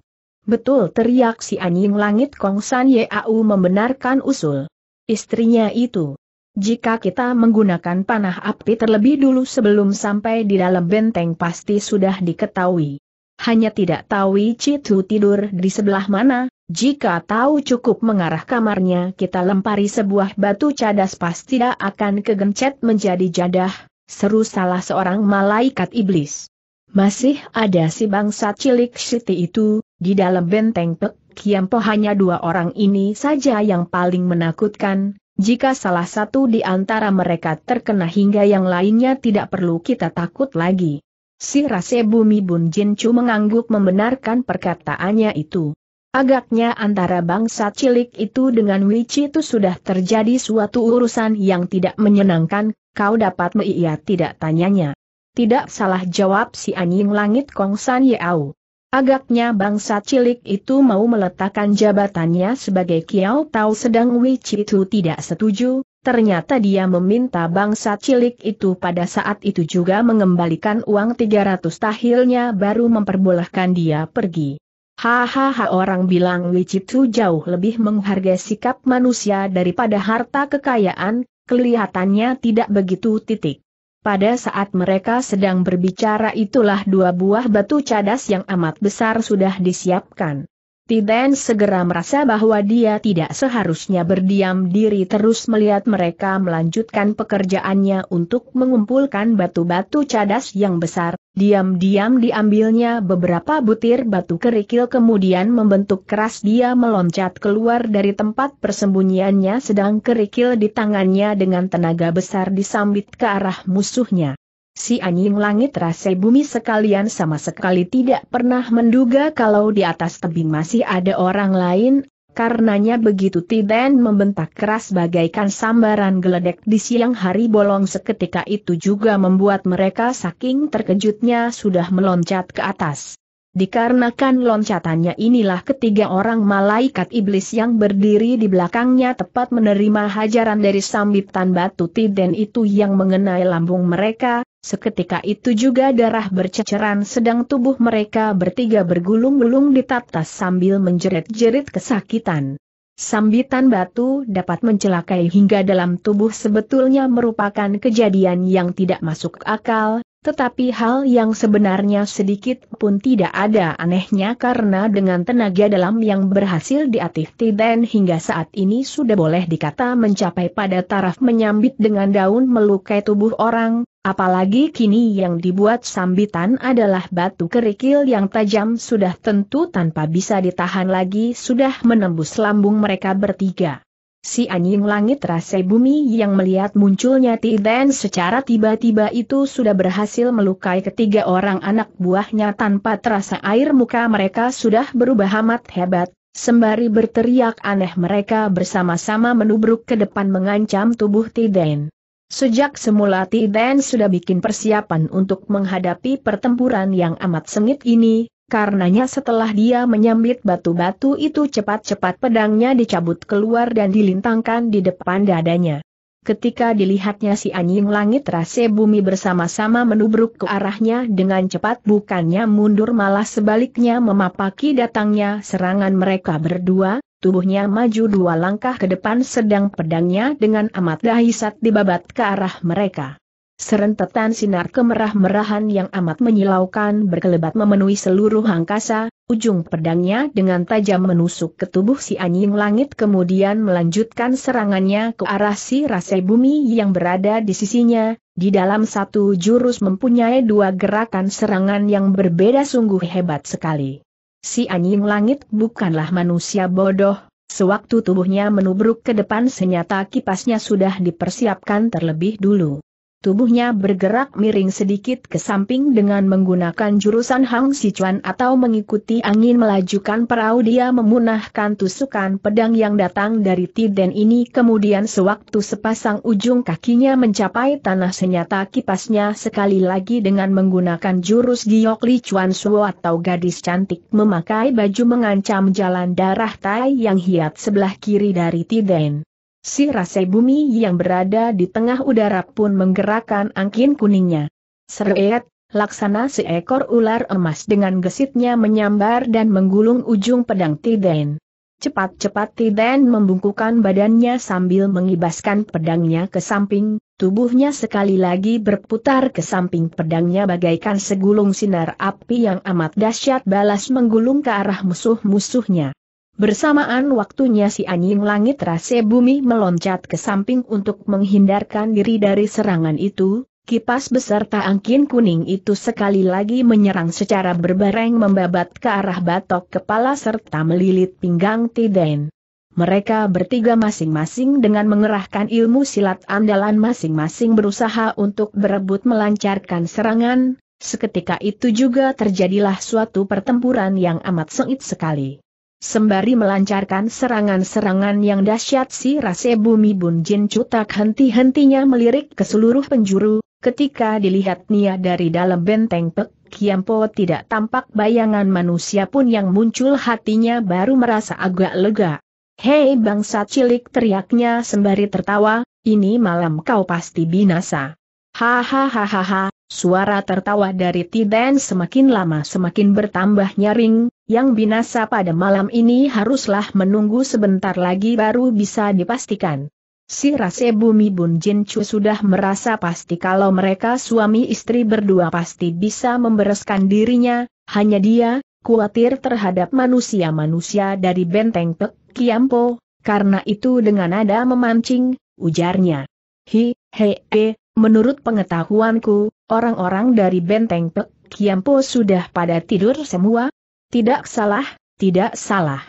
Betul teriak si anjing langit Kong San Yeau membenarkan usul istrinya itu. Jika kita menggunakan panah api terlebih dulu sebelum sampai di dalam benteng pasti sudah diketahui. Hanya tidak tahu Citu tidur di sebelah mana, jika tahu cukup mengarah kamarnya kita lempari sebuah batu cadas pasti tidak akan kegencet menjadi jadah, seru salah seorang malaikat iblis. Masih ada si bangsa cilik Siti itu, di dalam benteng Pek Kiampo hanya dua orang ini saja yang paling menakutkan, jika salah satu di antara mereka terkena hingga yang lainnya tidak perlu kita takut lagi. Si Rase Bumi Bun Jin Chu mengangguk membenarkan perkataannya itu. Agaknya antara bangsa cilik itu dengan Wici itu sudah terjadi suatu urusan yang tidak menyenangkan, kau dapat meia tidak tanyanya. Tidak salah jawab si anjing langit Kong San Yeau. Agaknya bangsa cilik itu mau meletakkan jabatannya sebagai Kiao Tao sedang Wichitu tidak setuju, ternyata dia meminta bangsa cilik itu pada saat itu juga mengembalikan uang 300 tahilnya baru memperbolehkan dia pergi. Hahaha orang bilang Wichitu jauh lebih menghargai sikap manusia daripada harta kekayaan, kelihatannya tidak begitu titik. Pada saat mereka sedang berbicara itulah dua buah batu cadas yang amat besar sudah disiapkan. Tiden segera merasa bahwa dia tidak seharusnya berdiam diri terus melihat mereka melanjutkan pekerjaannya untuk mengumpulkan batu-batu cadas yang besar, diam-diam diambilnya beberapa butir batu kerikil kemudian membentuk keras dia meloncat keluar dari tempat persembunyiannya sedang kerikil di tangannya dengan tenaga besar disambit ke arah musuhnya. Si anjing langit rasai bumi sekalian sama sekali tidak pernah menduga kalau di atas tebing masih ada orang lain, karenanya begitu Tiden membentak keras bagaikan sambaran geledek di siang hari bolong seketika itu juga membuat mereka saking terkejutnya sudah meloncat ke atas. Dikarenakan loncatannya inilah ketiga orang malaikat iblis yang berdiri di belakangnya tepat menerima hajaran dari sambitan batu tiden itu yang mengenai lambung mereka, seketika itu juga darah berceceran sedang tubuh mereka bertiga bergulung-gulung di tatas sambil menjerit-jerit kesakitan. Sambitan batu dapat mencelakai hingga dalam tubuh sebetulnya merupakan kejadian yang tidak masuk akal, tetapi hal yang sebenarnya sedikit pun tidak ada anehnya karena dengan tenaga dalam yang berhasil diatih Tiden hingga saat ini sudah boleh dikata mencapai pada taraf menyambit dengan daun melukai tubuh orang, apalagi kini yang dibuat sambitan adalah batu kerikil yang tajam sudah tentu tanpa bisa ditahan lagi sudah menembus lambung mereka bertiga. Si anjing langit rasai bumi yang melihat munculnya Tiden secara tiba-tiba itu sudah berhasil melukai ketiga orang anak buahnya tanpa terasa air muka mereka sudah berubah amat hebat, sembari berteriak aneh mereka bersama-sama menubruk ke depan mengancam tubuh Tiden. Sejak semula Tiden sudah bikin persiapan untuk menghadapi pertempuran yang amat sengit ini, Karenanya setelah dia menyambit batu-batu itu cepat-cepat pedangnya dicabut keluar dan dilintangkan di depan dadanya. Ketika dilihatnya si anjing langit rase bumi bersama-sama menubruk ke arahnya dengan cepat bukannya mundur malah sebaliknya memapaki datangnya serangan mereka berdua, tubuhnya maju dua langkah ke depan sedang pedangnya dengan amat dahisat dibabat ke arah mereka. Serentetan sinar kemerah-merahan yang amat menyilaukan berkelebat memenuhi seluruh angkasa, ujung pedangnya dengan tajam menusuk ke tubuh si anjing langit kemudian melanjutkan serangannya ke arah si rasai bumi yang berada di sisinya, di dalam satu jurus mempunyai dua gerakan serangan yang berbeda sungguh hebat sekali. Si anjing langit bukanlah manusia bodoh, Sewaktu tubuhnya menubruk ke depan senyata kipasnya sudah dipersiapkan terlebih dulu. Tubuhnya bergerak miring sedikit ke samping dengan menggunakan jurusan Hang Sichuan atau mengikuti angin melajukan perahu dia memunahkan tusukan pedang yang datang dari Tiden ini kemudian sewaktu sepasang ujung kakinya mencapai tanah senyata kipasnya sekali lagi dengan menggunakan jurus Giok Li Chuan Suo atau gadis cantik memakai baju mengancam jalan darah Tai yang hiat sebelah kiri dari Tiden. Si Rasai Bumi yang berada di tengah udara pun menggerakkan angin kuningnya. Seret, laksana seekor ular emas dengan gesitnya menyambar dan menggulung ujung pedang Tiden. Cepat-cepat Tiden membungkukan badannya sambil mengibaskan pedangnya ke samping, tubuhnya sekali lagi berputar ke samping pedangnya bagaikan segulung sinar api yang amat dahsyat balas menggulung ke arah musuh-musuhnya. Bersamaan waktunya si anjing langit rase bumi meloncat ke samping untuk menghindarkan diri dari serangan itu, kipas beserta angkin kuning itu sekali lagi menyerang secara berbareng membabat ke arah batok kepala serta melilit pinggang Tiden. Mereka bertiga masing-masing dengan mengerahkan ilmu silat andalan masing-masing berusaha untuk berebut melancarkan serangan, seketika itu juga terjadilah suatu pertempuran yang amat sengit sekali sembari melancarkan serangan-serangan yang dahsyat si rase bumi Bun Jin Chu tak henti-hentinya melirik ke seluruh penjuru, ketika dilihat dilihatnya dari dalam benteng Pek Kiampo tidak tampak bayangan manusia pun yang muncul hatinya baru merasa agak lega. Hei bangsa cilik teriaknya sembari tertawa, ini malam kau pasti binasa. Hahaha, suara tertawa dari Tiden semakin lama semakin bertambah nyaring, yang binasa pada malam ini haruslah menunggu sebentar lagi baru bisa dipastikan. Si Rase Bumi Bun Jin Chu sudah merasa pasti kalau mereka suami istri berdua pasti bisa membereskan dirinya, hanya dia, khawatir terhadap manusia-manusia dari benteng Pek Kiampo, karena itu dengan nada memancing, ujarnya. Hi, he, he, menurut pengetahuanku, orang-orang dari benteng Pek Kiampo sudah pada tidur semua, tidak salah, tidak salah.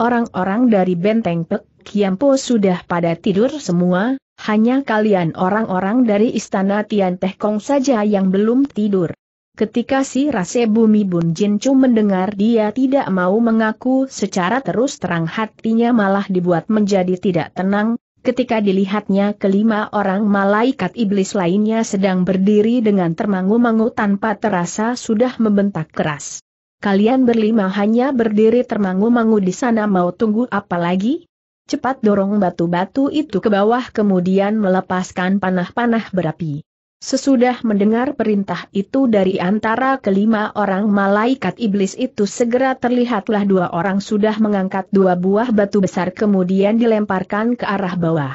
Orang-orang dari benteng Pek Kiampo sudah pada tidur semua, hanya kalian orang-orang dari istana Tian Teh Kong saja yang belum tidur. Ketika si Rase Bumi Bun Jin Chu mendengar dia tidak mau mengaku secara terus terang hatinya malah dibuat menjadi tidak tenang, ketika dilihatnya kelima orang malaikat iblis lainnya sedang berdiri dengan termangu-mangu tanpa terasa sudah membentak keras kalian berlima hanya berdiri termangu-mangu di sana mau tunggu apa lagi? Cepat dorong batu-batu itu ke bawah kemudian melepaskan panah-panah berapi. Sesudah mendengar perintah itu dari antara kelima orang malaikat iblis itu segera terlihatlah dua orang sudah mengangkat dua buah batu besar kemudian dilemparkan ke arah bawah.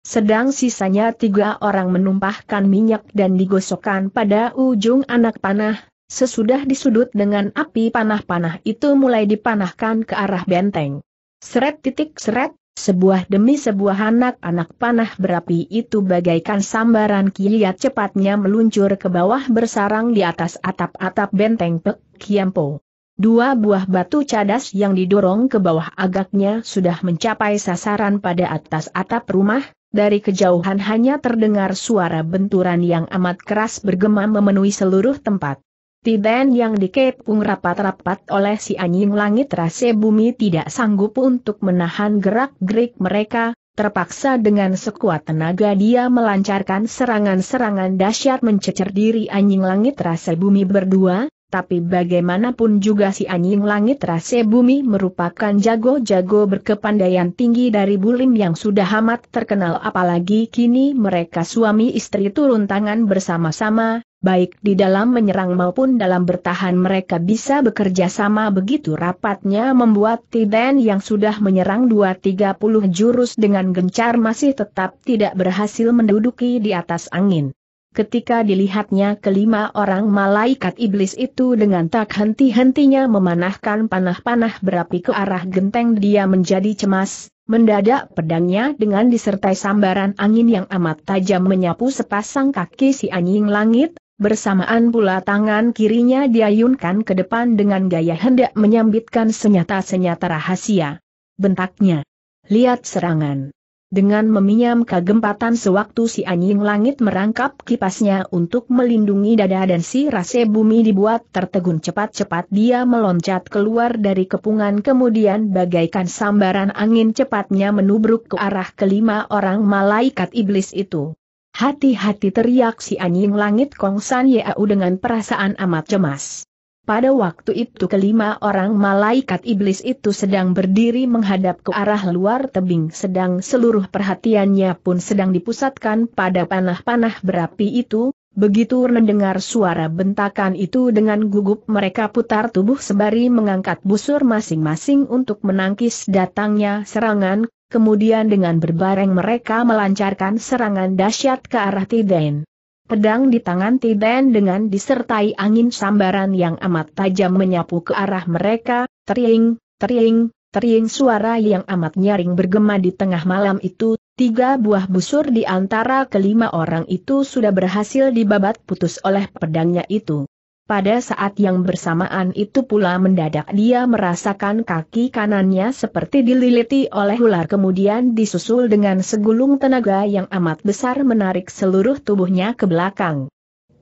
Sedang sisanya tiga orang menumpahkan minyak dan digosokkan pada ujung anak panah, Sesudah disudut dengan api panah-panah itu mulai dipanahkan ke arah benteng. Seret titik seret, sebuah demi sebuah anak-anak panah berapi itu bagaikan sambaran kilat cepatnya meluncur ke bawah bersarang di atas atap-atap benteng Pek Kiampo. Dua buah batu cadas yang didorong ke bawah agaknya sudah mencapai sasaran pada atas atap rumah, dari kejauhan hanya terdengar suara benturan yang amat keras bergema memenuhi seluruh tempat. Tiban yang dikepung rapat-rapat oleh si anjing langit rase bumi tidak sanggup untuk menahan gerak-gerik mereka, terpaksa dengan sekuat tenaga dia melancarkan serangan-serangan dahsyat mencecer diri anjing langit rase bumi berdua, tapi bagaimanapun juga si anjing langit rase bumi merupakan jago-jago berkepandaian tinggi dari Bulim yang sudah amat terkenal apalagi kini mereka suami istri turun tangan bersama-sama, baik di dalam menyerang maupun dalam bertahan mereka bisa bekerja sama begitu rapatnya membuat Tiden yang sudah menyerang 2-30 jurus dengan gencar masih tetap tidak berhasil menduduki di atas angin. Ketika dilihatnya kelima orang malaikat iblis itu dengan tak henti-hentinya memanahkan panah-panah berapi ke arah genteng dia menjadi cemas, Mendadak pedangnya dengan disertai sambaran angin yang amat tajam menyapu sepasang kaki si anjing langit, bersamaan pula tangan kirinya diayunkan ke depan dengan gaya hendak menyambitkan senyata-senyata rahasia. Bentaknya. Lihat serangan. Dengan meminjam kegempatan sewaktu si anjing langit merangkap kipasnya untuk melindungi dada dan si rase bumi dibuat tertegun cepat-cepat dia meloncat keluar dari kepungan kemudian bagaikan sambaran angin cepatnya menubruk ke arah kelima orang malaikat iblis itu. Hati-hati teriak si anjing langit Kong San Yeau dengan perasaan amat cemas. Pada waktu itu kelima orang malaikat iblis itu sedang berdiri menghadap ke arah luar tebing sedang seluruh perhatiannya pun sedang dipusatkan pada panah-panah berapi itu, Begitu mendengar suara bentakan itu dengan gugup mereka putar tubuh sebari mengangkat busur masing-masing untuk menangkis datangnya serangan, kemudian dengan berbareng mereka melancarkan serangan dahsyat ke arah Tiden. Pedang di tangan Tiden dengan disertai angin sambaran yang amat tajam menyapu ke arah mereka, teriing, teriing, teriing suara yang amat nyaring bergema di tengah malam itu, Tiga buah busur di antara kelima orang itu sudah berhasil dibabat putus oleh pedangnya itu. Pada saat yang bersamaan itu pula mendadak dia merasakan kaki kanannya seperti dililiti oleh ular kemudian disusul dengan segulung tenaga yang amat besar menarik seluruh tubuhnya ke belakang.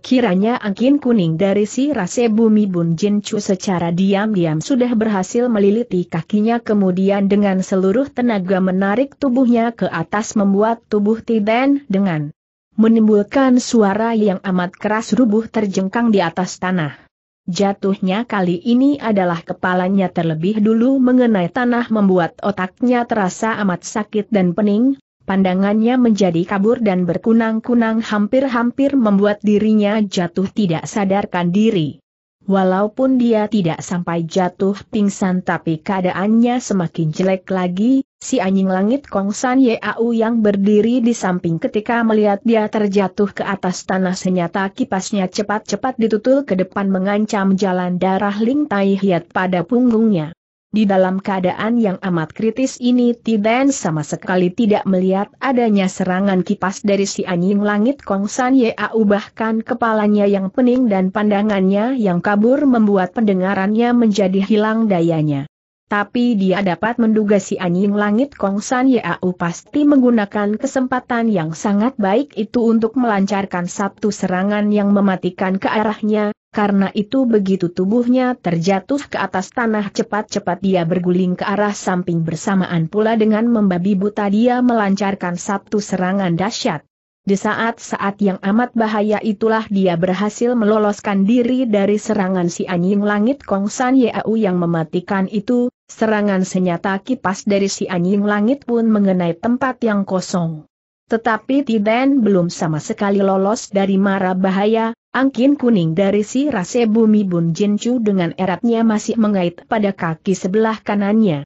Kiranya angin kuning dari si rase bumi Bun Jin Chu secara diam-diam sudah berhasil meliliti kakinya kemudian dengan seluruh tenaga menarik tubuhnya ke atas membuat tubuh Tiden dengan menimbulkan suara yang amat keras rubuh terjengkang di atas tanah. Jatuhnya kali ini adalah kepalanya terlebih dulu mengenai tanah membuat otaknya terasa amat sakit dan pening, pandangannya menjadi kabur dan berkunang-kunang hampir-hampir membuat dirinya jatuh tidak sadarkan diri. Walaupun dia tidak sampai jatuh pingsan tapi keadaannya semakin jelek lagi, si anjing langit Kong Kongsan Yau yang berdiri di samping ketika melihat dia terjatuh ke atas tanah senyata kipasnya cepat-cepat ditutul ke depan mengancam jalan darah Ling Tai Hiat pada punggungnya. Di dalam keadaan yang amat kritis ini Tiden sama sekali tidak melihat adanya serangan kipas dari si anjing langit Kong Kongsan Yau bahkan kepalanya yang pening dan pandangannya yang kabur membuat pendengarannya menjadi hilang dayanya. Tapi dia dapat menduga si anjing langit Kong Kongsan Yau pasti menggunakan kesempatan yang sangat baik itu untuk melancarkan satu serangan yang mematikan ke arahnya, karena itu begitu tubuhnya terjatuh ke atas tanah cepat-cepat dia berguling ke arah samping bersamaan pula dengan membabi buta dia melancarkan satu serangan dahsyat. Di saat-saat yang amat bahaya itulah dia berhasil meloloskan diri dari serangan si anjing langit Kong Kongsan Yau yang mematikan itu, serangan senyata kipas dari si anjing langit pun mengenai tempat yang kosong. Tetapi Tiden belum sama sekali lolos dari mara bahaya, angkin kuning dari si rase bumi Bun Jincu dengan eratnya masih mengait pada kaki sebelah kanannya.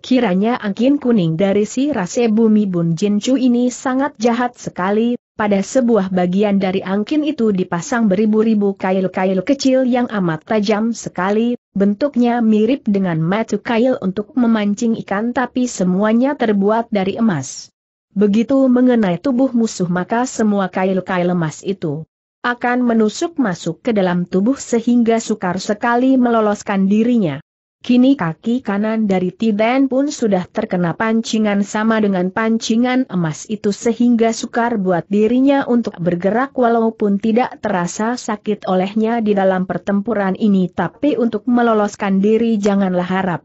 Kiranya angkin kuning dari si rase bumi Bun Jincu ini sangat jahat sekali, pada sebuah bagian dari angkin itu dipasang beribu-ribu kail-kail kecil yang amat tajam sekali, bentuknya mirip dengan matu kail untuk memancing ikan tapi semuanya terbuat dari emas. Begitu mengenai tubuh musuh maka semua kail-kail lemas itu akan menusuk masuk ke dalam tubuh sehingga sukar sekali meloloskan dirinya. Kini kaki kanan dari Tiden pun sudah terkena pancingan sama dengan pancingan emas itu sehingga sukar buat dirinya untuk bergerak walaupun tidak terasa sakit olehnya di dalam pertempuran ini tapi untuk meloloskan diri janganlah harap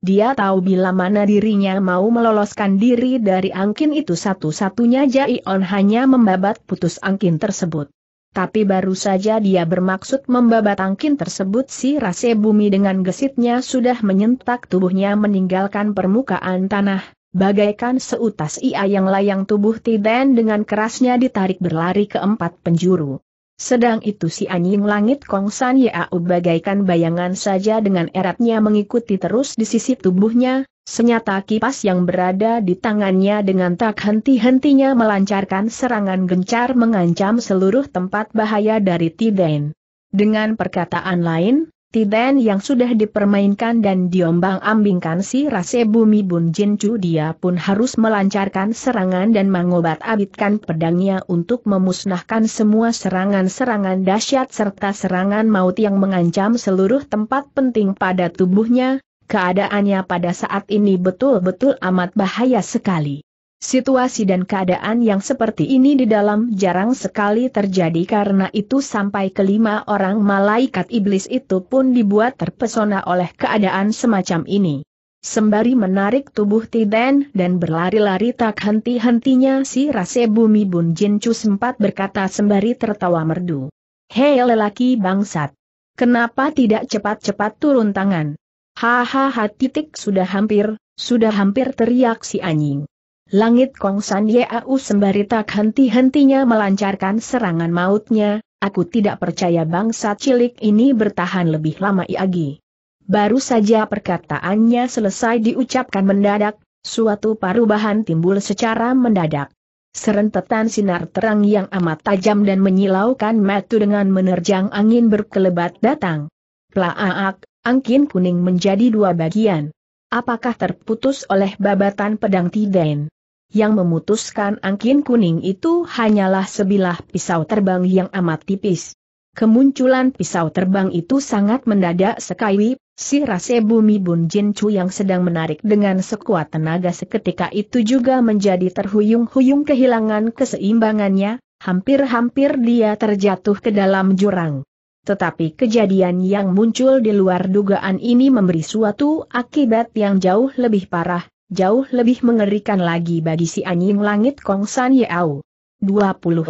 dia tahu bila mana dirinya mau meloloskan diri dari angkin itu satu-satunya Jaion hanya membabat putus angkin tersebut. Tapi baru saja dia bermaksud membabat angkin tersebut si rase bumi dengan gesitnya sudah menyentak tubuhnya meninggalkan permukaan tanah, bagaikan seutas ia yang layang tubuh Tiden dengan kerasnya ditarik berlari ke empat penjuru. Sedang itu si anjing langit Kong San Yau bagaikan bayangan saja dengan eratnya mengikuti terus di sisi tubuhnya, senyata kipas yang berada di tangannya dengan tak henti-hentinya melancarkan serangan gencar mengancam seluruh tempat bahaya dari Tiden. Dengan perkataan lain, Tiden yang sudah dipermainkan dan diombang-ambingkan si rase bumi Bun Jin dia pun harus melancarkan serangan dan mengobat-abitkan pedangnya untuk memusnahkan semua serangan-serangan dahsyat serta serangan maut yang mengancam seluruh tempat penting pada tubuhnya, keadaannya pada saat ini betul-betul amat bahaya sekali. Situasi dan keadaan yang seperti ini di dalam jarang sekali terjadi karena itu sampai kelima orang malaikat iblis itu pun dibuat terpesona oleh keadaan semacam ini. Sembari menarik tubuh Tiden dan berlari-lari tak henti-hentinya si Rase Bumi Bun Jincu sempat berkata sembari tertawa merdu. Hei lelaki bangsat! Kenapa tidak cepat-cepat turun tangan? Hahaha titik sudah hampir, sudah hampir teriak si anjing. Langit Kong San Au sembari tak henti-hentinya melancarkan serangan mautnya, aku tidak percaya bangsa cilik ini bertahan lebih lama lagi. Baru saja perkataannya selesai diucapkan mendadak, suatu perubahan timbul secara mendadak. Serentetan sinar terang yang amat tajam dan menyilaukan metu dengan menerjang angin berkelebat datang. Plaaak, angin kuning menjadi dua bagian. Apakah terputus oleh babatan pedang Tiden? yang memutuskan angin kuning itu hanyalah sebilah pisau terbang yang amat tipis. Kemunculan pisau terbang itu sangat mendadak sekali, si rase bumi Bun Jin Chu yang sedang menarik dengan sekuat tenaga seketika itu juga menjadi terhuyung-huyung kehilangan keseimbangannya, hampir-hampir dia terjatuh ke dalam jurang. Tetapi kejadian yang muncul di luar dugaan ini memberi suatu akibat yang jauh lebih parah, jauh lebih mengerikan lagi bagi si anjing langit Kong San Yao. 24.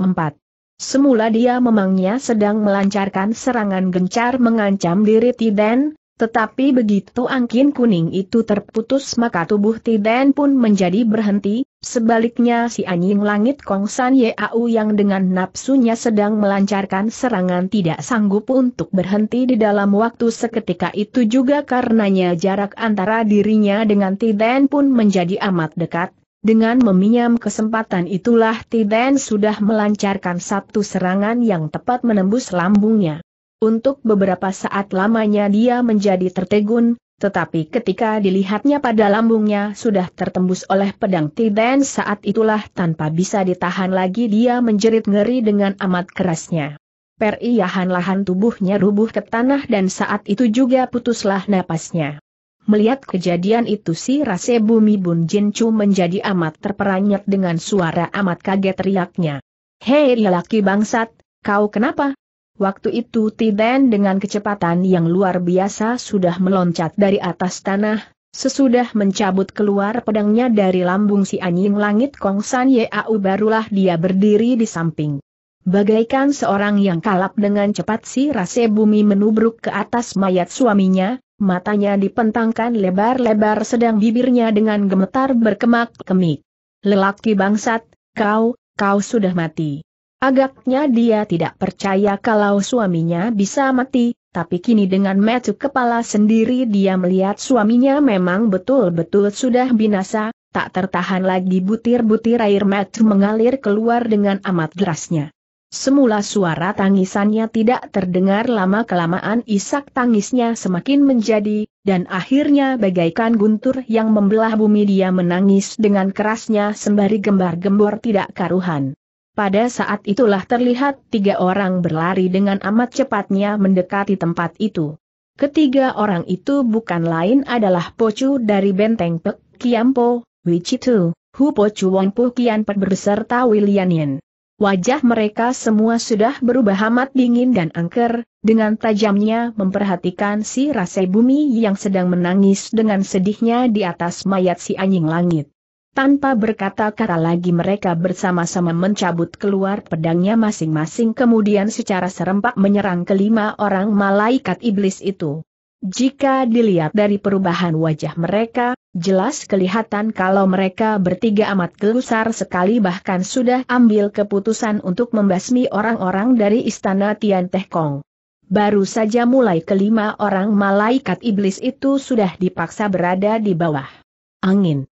Semula dia memangnya sedang melancarkan serangan gencar mengancam diri Tiden, tetapi begitu angkin kuning itu terputus maka tubuh Tiden pun menjadi berhenti, sebaliknya si anjing langit Kong San Ye Au yang dengan nafsunya sedang melancarkan serangan tidak sanggup untuk berhenti di dalam waktu seketika itu juga karenanya jarak antara dirinya dengan Tiden pun menjadi amat dekat. Dengan meminjam kesempatan itulah Tiden sudah melancarkan satu serangan yang tepat menembus lambungnya. Untuk beberapa saat lamanya dia menjadi tertegun, tetapi ketika dilihatnya pada lambungnya sudah tertembus oleh pedang Tiden saat itulah tanpa bisa ditahan lagi dia menjerit ngeri dengan amat kerasnya. periyahan lahan tubuhnya rubuh ke tanah dan saat itu juga putuslah napasnya. Melihat kejadian itu si Rase Bumi Bun Jin Chu menjadi amat terperanyat dengan suara amat kaget riaknya. Hei laki bangsat, kau kenapa? Waktu itu Tiden dengan kecepatan yang luar biasa sudah meloncat dari atas tanah, sesudah mencabut keluar pedangnya dari lambung si anjing langit Kong Ye Au barulah dia berdiri di samping. Bagaikan seorang yang kalap dengan cepat si rase bumi menubruk ke atas mayat suaminya, matanya dipentangkan lebar-lebar sedang bibirnya dengan gemetar berkemak-kemik. Lelaki bangsat, kau, kau sudah mati. Agaknya dia tidak percaya kalau suaminya bisa mati, tapi kini dengan metu kepala sendiri dia melihat suaminya memang betul-betul sudah binasa, tak tertahan lagi butir-butir air metu mengalir keluar dengan amat derasnya. Semula suara tangisannya tidak terdengar lama-kelamaan isak tangisnya semakin menjadi, dan akhirnya bagaikan guntur yang membelah bumi dia menangis dengan kerasnya sembari gembar-gembor tidak karuhan. Pada saat itulah terlihat tiga orang berlari dengan amat cepatnya mendekati tempat itu. Ketiga orang itu bukan lain adalah Pocu dari Benteng Pek, Kiampo, Wichitu, Hu Pocu Wangpu Pek berserta Willianian. Wajah mereka semua sudah berubah amat dingin dan angker, dengan tajamnya memperhatikan si Rasebumi bumi yang sedang menangis dengan sedihnya di atas mayat si anjing langit. Tanpa berkata-kata lagi mereka bersama-sama mencabut keluar pedangnya masing-masing kemudian secara serempak menyerang kelima orang malaikat iblis itu. Jika dilihat dari perubahan wajah mereka, jelas kelihatan kalau mereka bertiga amat gelusar sekali bahkan sudah ambil keputusan untuk membasmi orang-orang dari istana Tian Teh Kong. Baru saja mulai kelima orang malaikat iblis itu sudah dipaksa berada di bawah angin.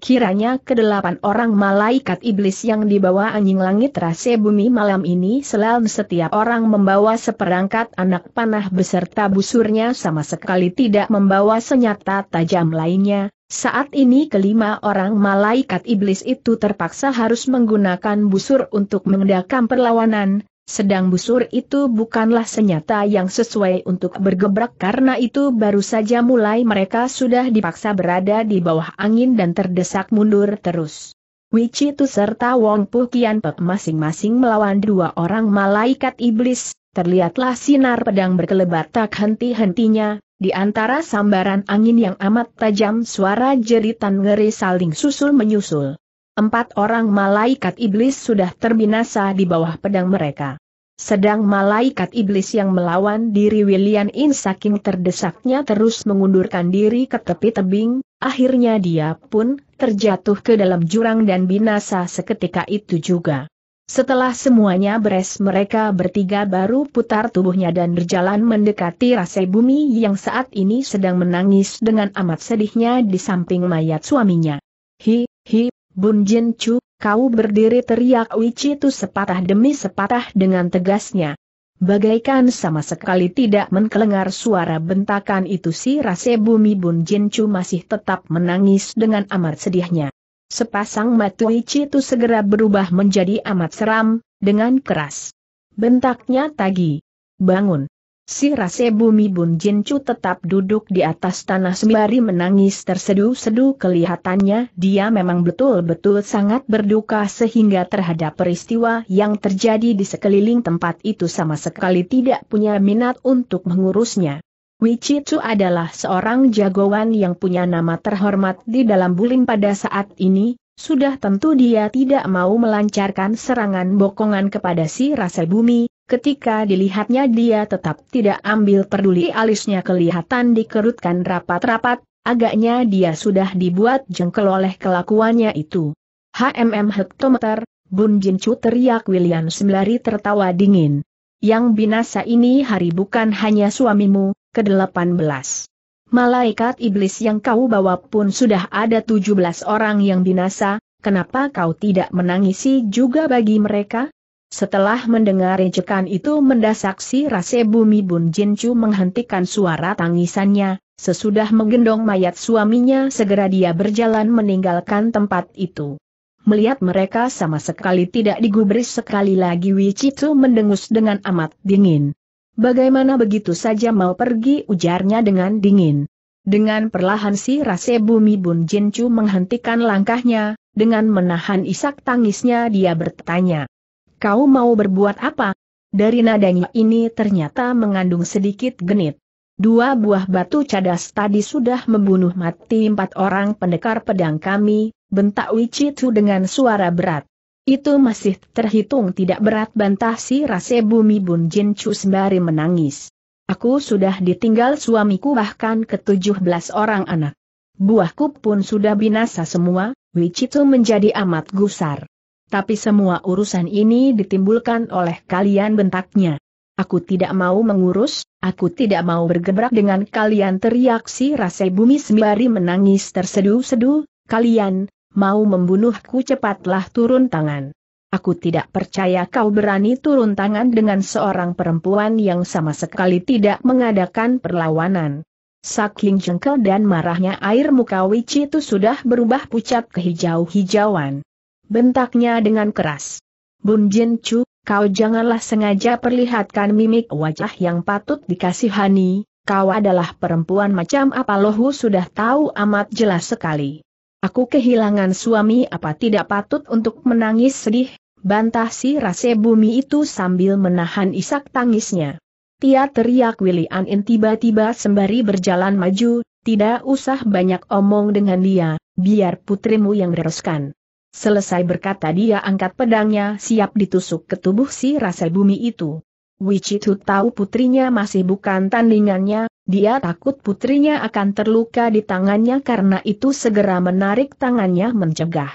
Kiranya kedelapan orang malaikat iblis yang dibawa anjing langit rase bumi malam ini selalu setiap orang membawa seperangkat anak panah beserta busurnya sama sekali tidak membawa senjata tajam lainnya. Saat ini kelima orang malaikat iblis itu terpaksa harus menggunakan busur untuk mengedakam perlawanan, sedang busur itu bukanlah senjata yang sesuai untuk bergebrak karena itu baru saja mulai mereka sudah dipaksa berada di bawah angin dan terdesak mundur terus. Wichi itu serta Wong Puh Kian Pek masing-masing melawan dua orang malaikat iblis, terlihatlah sinar pedang berkelebat tak henti-hentinya, di antara sambaran angin yang amat tajam suara jeritan ngeri saling susul-menyusul. Empat orang malaikat iblis sudah terbinasa di bawah pedang mereka. Sedang malaikat iblis yang melawan diri William In saking terdesaknya terus mengundurkan diri ke tepi tebing, akhirnya dia pun terjatuh ke dalam jurang dan binasa seketika itu juga. Setelah semuanya beres mereka bertiga baru putar tubuhnya dan berjalan mendekati rasai bumi yang saat ini sedang menangis dengan amat sedihnya di samping mayat suaminya. Hi, hi, Bun Jin Chu, Kau berdiri teriak itu sepatah demi sepatah dengan tegasnya. Bagaikan sama sekali tidak mengelengar suara bentakan itu si Rase Bumi Bun masih tetap menangis dengan amat sedihnya. Sepasang mata itu segera berubah menjadi amat seram, dengan keras. Bentaknya tagi. Bangun. Si Rase Bumi Bun Chu tetap duduk di atas tanah sembari menangis tersedu-sedu kelihatannya dia memang betul-betul sangat berduka sehingga terhadap peristiwa yang terjadi di sekeliling tempat itu sama sekali tidak punya minat untuk mengurusnya. Chu adalah seorang jagoan yang punya nama terhormat di dalam bulim pada saat ini, sudah tentu dia tidak mau melancarkan serangan bokongan kepada si Rase Bumi, Ketika dilihatnya dia tetap tidak ambil peduli alisnya kelihatan dikerutkan rapat-rapat, agaknya dia sudah dibuat jengkel oleh kelakuannya itu. HMM hektometer, Bun Jin Chu teriak William sembari tertawa dingin. Yang binasa ini hari bukan hanya suamimu, ke-18. Malaikat iblis yang kau bawa pun sudah ada 17 orang yang binasa, kenapa kau tidak menangisi juga bagi mereka? Setelah mendengar rejekan itu mendasak si rase bumi Bun Jincu menghentikan suara tangisannya, sesudah menggendong mayat suaminya segera dia berjalan meninggalkan tempat itu. Melihat mereka sama sekali tidak digubris sekali lagi Wicitu mendengus dengan amat dingin. Bagaimana begitu saja mau pergi ujarnya dengan dingin. Dengan perlahan si rase bumi Bun Jincu menghentikan langkahnya, dengan menahan isak tangisnya dia bertanya kau mau berbuat apa? Dari nadanya ini ternyata mengandung sedikit genit. Dua buah batu cadas tadi sudah membunuh mati empat orang pendekar pedang kami, bentak Wicitu dengan suara berat. Itu masih terhitung tidak berat bantah si Rase Bumi Bun Jin Chu sembari menangis. Aku sudah ditinggal suamiku bahkan ke tujuh belas orang anak. Buahku pun sudah binasa semua, Wicitu menjadi amat gusar. Tapi semua urusan ini ditimbulkan oleh kalian bentaknya. Aku tidak mau mengurus, aku tidak mau bergebrak dengan kalian teriak si Rasai Bumi Sembari menangis terseduh-seduh, kalian, mau membunuhku cepatlah turun tangan. Aku tidak percaya kau berani turun tangan dengan seorang perempuan yang sama sekali tidak mengadakan perlawanan. Saking jengkel dan marahnya air muka Wichi itu sudah berubah pucat ke hijau-hijauan bentaknya dengan keras. Bun Jin Chu, kau janganlah sengaja perlihatkan mimik wajah yang patut dikasihani, kau adalah perempuan macam apa lohu sudah tahu amat jelas sekali. Aku kehilangan suami apa tidak patut untuk menangis sedih, bantah si rase bumi itu sambil menahan isak tangisnya. Tia teriak Willy Anin tiba-tiba sembari berjalan maju, tidak usah banyak omong dengan dia, biar putrimu yang reskan. Selesai berkata dia angkat pedangnya siap ditusuk ke tubuh si rasa bumi itu. Wichitu tahu putrinya masih bukan tandingannya, dia takut putrinya akan terluka di tangannya karena itu segera menarik tangannya mencegah.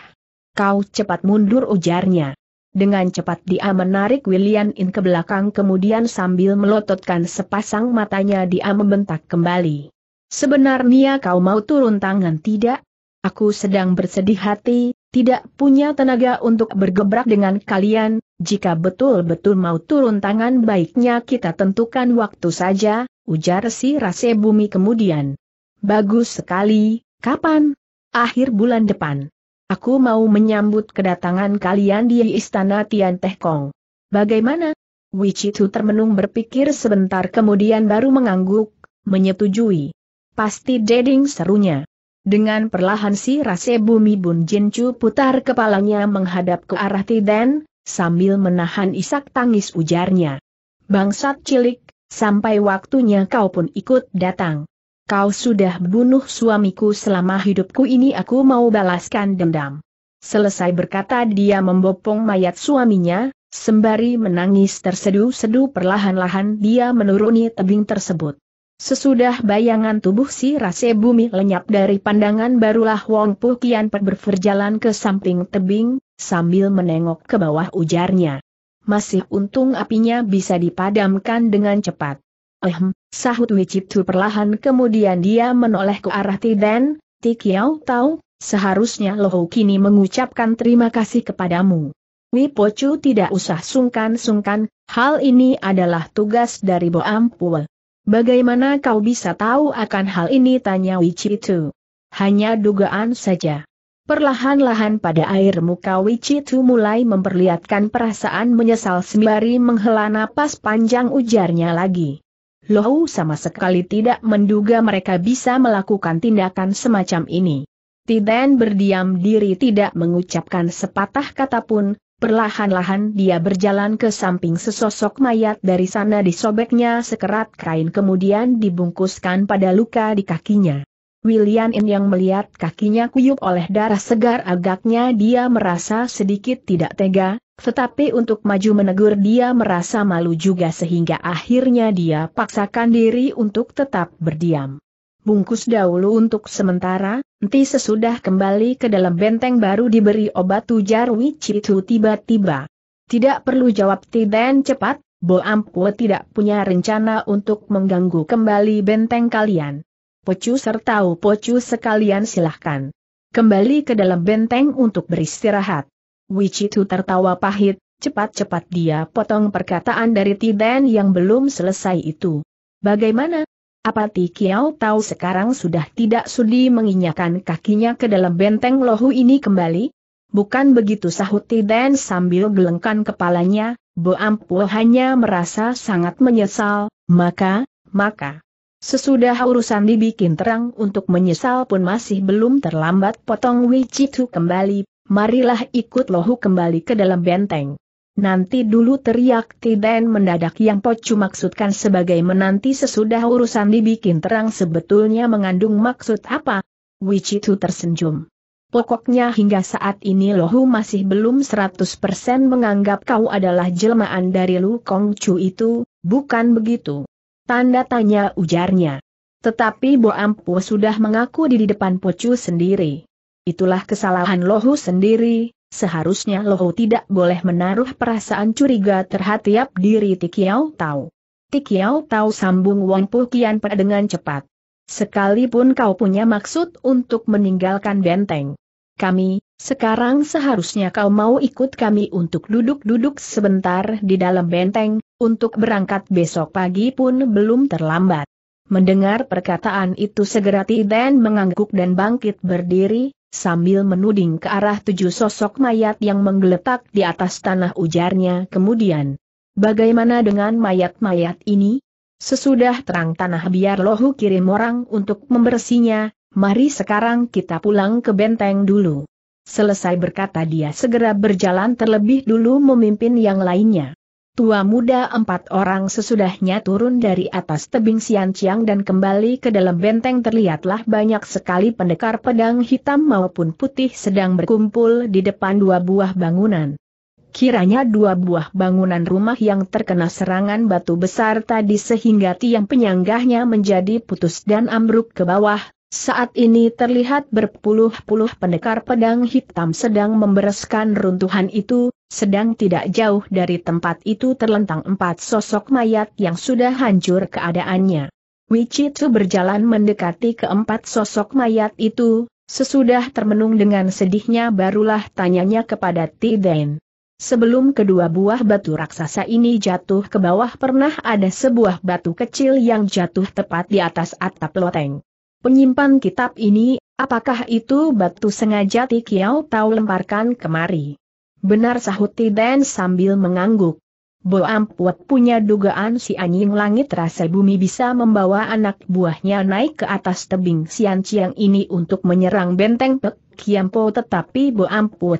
Kau cepat mundur ujarnya. Dengan cepat dia menarik William In ke belakang kemudian sambil melototkan sepasang matanya dia membentak kembali. Sebenarnya kau mau turun tangan tidak? Aku sedang bersedih hati, tidak punya tenaga untuk bergebrak dengan kalian, jika betul-betul mau turun tangan baiknya kita tentukan waktu saja, ujar si Rase Bumi kemudian. Bagus sekali, kapan? Akhir bulan depan. Aku mau menyambut kedatangan kalian di Istana Tian Teh Kong. Bagaimana? Wicitu termenung berpikir sebentar kemudian baru mengangguk, menyetujui. Pasti deding serunya. Dengan perlahan si Rase Bumi Bun Jin putar kepalanya menghadap ke arah Tiden, sambil menahan isak tangis ujarnya. Bangsat cilik, sampai waktunya kau pun ikut datang. Kau sudah bunuh suamiku selama hidupku ini aku mau balaskan dendam. Selesai berkata dia membopong mayat suaminya, sembari menangis terseduh-seduh perlahan-lahan dia menuruni tebing tersebut. Sesudah bayangan tubuh si rase bumi lenyap dari pandangan barulah Wong Pu Kian berjalan ke samping tebing, sambil menengok ke bawah ujarnya. Masih untung apinya bisa dipadamkan dengan cepat. Ehem, sahut Wiciptu perlahan kemudian dia menoleh ke arah Tiden, Tikiao tahu, seharusnya Loho kini mengucapkan terima kasih kepadamu. Wipocu tidak usah sungkan-sungkan, hal ini adalah tugas dari Boampuwe. Bagaimana kau bisa tahu akan hal ini tanya Wichi itu? Hanya dugaan saja. Perlahan-lahan pada air muka Wichi itu mulai memperlihatkan perasaan menyesal sembari menghela napas panjang ujarnya lagi. Lohu sama sekali tidak menduga mereka bisa melakukan tindakan semacam ini. Tiden berdiam diri tidak mengucapkan sepatah kata pun, Perlahan-lahan dia berjalan ke samping sesosok mayat dari sana disobeknya sekerat kain kemudian dibungkuskan pada luka di kakinya. William In yang melihat kakinya kuyup oleh darah segar agaknya dia merasa sedikit tidak tega, tetapi untuk maju menegur dia merasa malu juga sehingga akhirnya dia paksakan diri untuk tetap berdiam. Bungkus dahulu untuk sementara, Nanti sesudah kembali ke dalam benteng baru diberi obat ujar itu tiba-tiba. Tidak perlu jawab Tiden cepat, Bo Ampue tidak punya rencana untuk mengganggu kembali benteng kalian. Pocu serta Pocu sekalian silahkan. Kembali ke dalam benteng untuk beristirahat. itu tertawa pahit, cepat-cepat dia potong perkataan dari Tiden yang belum selesai itu. Bagaimana, Ti Kiao tahu sekarang sudah tidak sudi menginjakan kakinya ke dalam benteng lohu ini kembali? Bukan begitu sahut Tiden sambil gelengkan kepalanya, Bo Ampu hanya merasa sangat menyesal, maka, maka. Sesudah urusan dibikin terang untuk menyesal pun masih belum terlambat potong Wichitu kembali, marilah ikut lohu kembali ke dalam benteng. Nanti dulu teriak Tiden mendadak yang Pocu maksudkan sebagai menanti sesudah urusan dibikin terang sebetulnya mengandung maksud apa? Wichitu tersenyum. Pokoknya hingga saat ini Lohu masih belum 100% menganggap kau adalah jelmaan dari Lu Kong Chu itu, bukan begitu? Tanda tanya ujarnya. Tetapi Bo Ampu sudah mengaku di depan Pocu sendiri. Itulah kesalahan Lohu sendiri, seharusnya Loho tidak boleh menaruh perasaan curiga terhadap diri Tikiao Tau. Tikiao Tau sambung Wang Pu Kian Pe dengan cepat. Sekalipun kau punya maksud untuk meninggalkan benteng. Kami, sekarang seharusnya kau mau ikut kami untuk duduk-duduk sebentar di dalam benteng, untuk berangkat besok pagi pun belum terlambat. Mendengar perkataan itu segera Tiden mengangguk dan bangkit berdiri, sambil menuding ke arah tujuh sosok mayat yang menggeletak di atas tanah ujarnya kemudian. Bagaimana dengan mayat-mayat ini? Sesudah terang tanah biar lohu kirim orang untuk membersihnya, mari sekarang kita pulang ke benteng dulu. Selesai berkata dia segera berjalan terlebih dulu memimpin yang lainnya. Tua muda empat orang sesudahnya turun dari atas tebing Sianciang dan kembali ke dalam benteng terlihatlah banyak sekali pendekar pedang hitam maupun putih sedang berkumpul di depan dua buah bangunan. Kiranya dua buah bangunan rumah yang terkena serangan batu besar tadi sehingga tiang penyanggahnya menjadi putus dan ambruk ke bawah, saat ini terlihat berpuluh-puluh pendekar pedang hitam sedang membereskan runtuhan itu, sedang tidak jauh dari tempat itu terlentang empat sosok mayat yang sudah hancur keadaannya. Wichitsu berjalan mendekati keempat sosok mayat itu, sesudah termenung dengan sedihnya barulah tanyanya kepada Tiden. Sebelum kedua buah batu raksasa ini jatuh ke bawah pernah ada sebuah batu kecil yang jatuh tepat di atas atap loteng. Penyimpan kitab ini, apakah itu batu sengaja Tikiau tahu lemparkan kemari? Benar sahut Tiden sambil mengangguk. Bo Ampuat punya dugaan si anjing langit rasa bumi bisa membawa anak buahnya naik ke atas tebing Sian Ciang ini untuk menyerang benteng Pek Kiampo tetapi Bo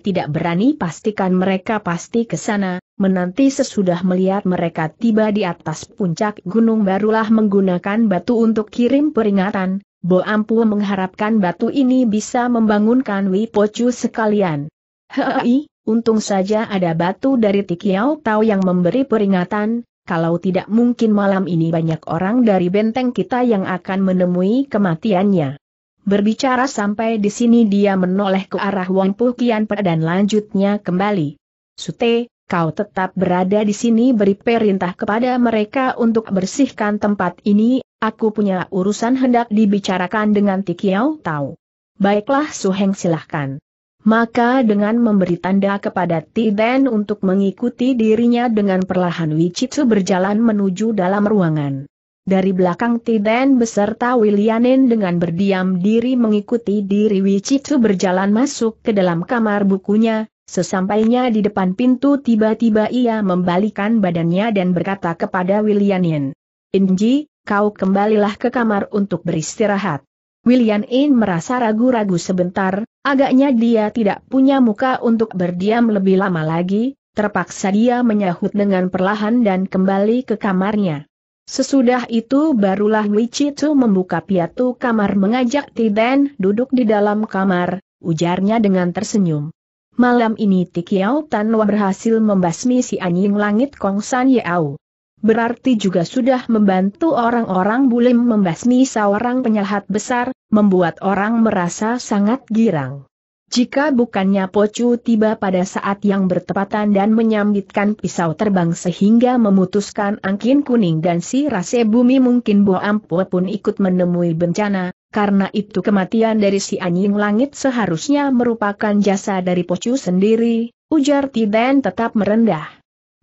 tidak berani pastikan mereka pasti ke sana, menanti sesudah melihat mereka tiba di atas puncak gunung barulah menggunakan batu untuk kirim peringatan, Bo mengharapkan batu ini bisa membangunkan Wipocu sekalian. Hei, Untung saja ada batu dari Tikiao Tau yang memberi peringatan, kalau tidak mungkin malam ini banyak orang dari benteng kita yang akan menemui kematiannya. Berbicara sampai di sini dia menoleh ke arah Wang Pukian Kian dan lanjutnya kembali. Sute, kau tetap berada di sini beri perintah kepada mereka untuk bersihkan tempat ini, aku punya urusan hendak dibicarakan dengan Tikiao Tau. Baiklah Suheng silahkan. Maka dengan memberi tanda kepada Tiden untuk mengikuti dirinya dengan perlahan Wichitsu berjalan menuju dalam ruangan. Dari belakang Tiden beserta Willianin dengan berdiam diri mengikuti diri Wichitsu berjalan masuk ke dalam kamar bukunya, sesampainya di depan pintu tiba-tiba ia membalikan badannya dan berkata kepada Willianin. Inji, kau kembalilah ke kamar untuk beristirahat. William In merasa ragu-ragu sebentar, agaknya dia tidak punya muka untuk berdiam lebih lama lagi, terpaksa dia menyahut dengan perlahan dan kembali ke kamarnya. Sesudah itu barulah Wichitu membuka piatu kamar mengajak Tiden duduk di dalam kamar, ujarnya dengan tersenyum. Malam ini Tikiao Tanwa berhasil membasmi si anjing langit Kongsan Yao berarti juga sudah membantu orang-orang bulim membasmi seorang penyahat besar, membuat orang merasa sangat girang. Jika bukannya Pocu tiba pada saat yang bertepatan dan menyambitkan pisau terbang sehingga memutuskan angkin kuning dan si rase bumi mungkin Bo Ampo pun ikut menemui bencana, karena itu kematian dari si anjing langit seharusnya merupakan jasa dari Pocu sendiri, ujar Tiden tetap merendah.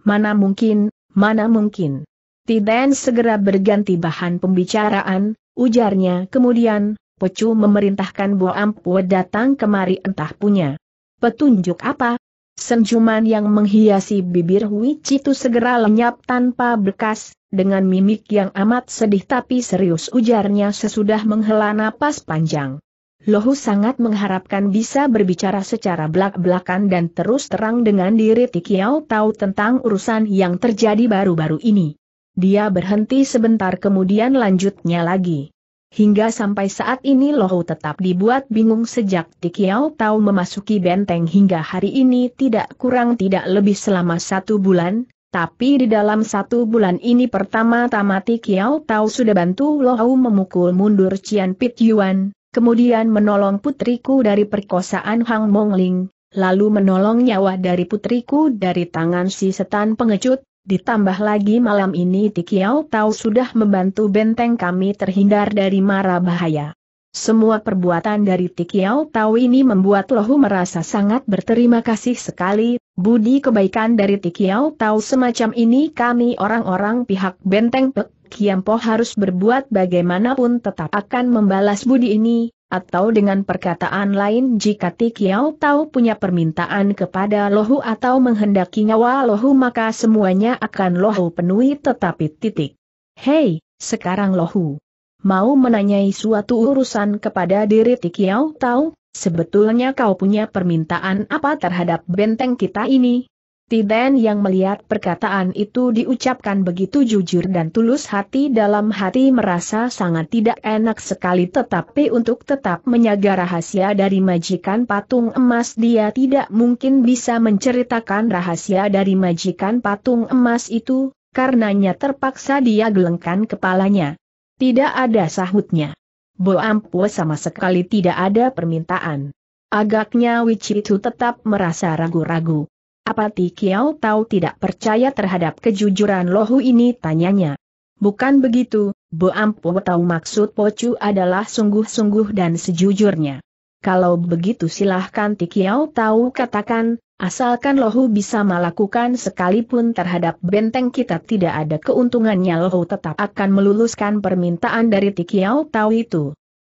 Mana mungkin, Mana mungkin? Tiden segera berganti bahan pembicaraan, ujarnya kemudian, Pecu memerintahkan Bo Ampu datang kemari entah punya. Petunjuk apa? Senjuman yang menghiasi bibir Hui itu segera lenyap tanpa bekas, dengan mimik yang amat sedih tapi serius ujarnya sesudah menghela napas panjang. Lohu sangat mengharapkan bisa berbicara secara belak-belakan dan terus terang dengan diri Tikiao tahu tentang urusan yang terjadi baru-baru ini. Dia berhenti sebentar kemudian lanjutnya lagi. Hingga sampai saat ini Lohu tetap dibuat bingung sejak Tikiao tahu memasuki benteng hingga hari ini tidak kurang tidak lebih selama satu bulan, tapi di dalam satu bulan ini pertama-tama Tikiao tahu sudah bantu Lohu memukul mundur Cian Pit Yuan, kemudian menolong putriku dari perkosaan Hang Mongling, lalu menolong nyawa dari putriku dari tangan si setan pengecut, ditambah lagi malam ini Tikiau Tau sudah membantu benteng kami terhindar dari mara bahaya. Semua perbuatan dari Tikiau Tau ini membuat Lohu merasa sangat berterima kasih sekali, budi kebaikan dari Tikiau Tau semacam ini kami orang-orang pihak benteng Pek Kiampo harus berbuat bagaimanapun tetap akan membalas budi ini, atau dengan perkataan lain jika Tikiau tahu punya permintaan kepada Lohu atau menghendaki nyawa Lohu maka semuanya akan Lohu penuhi tetapi titik. Hei, sekarang Lohu. Mau menanyai suatu urusan kepada diri Tikiau tahu, sebetulnya kau punya permintaan apa terhadap benteng kita ini? Tiben yang melihat perkataan itu diucapkan begitu jujur dan tulus hati dalam hati merasa sangat tidak enak sekali tetapi untuk tetap menjaga rahasia dari majikan patung emas dia tidak mungkin bisa menceritakan rahasia dari majikan patung emas itu, karenanya terpaksa dia gelengkan kepalanya. Tidak ada sahutnya. Bo sama sekali tidak ada permintaan. Agaknya Wichitu tetap merasa ragu-ragu. Apa Ti Kiao tahu tidak percaya terhadap kejujuran lohu ini tanyanya. Bukan begitu, Bo Ampo tahu maksud Pocu adalah sungguh-sungguh dan sejujurnya. Kalau begitu silahkan Ti Kiao tahu katakan, asalkan lohu bisa melakukan sekalipun terhadap benteng kita tidak ada keuntungannya lohu tetap akan meluluskan permintaan dari Ti Kiao tahu itu.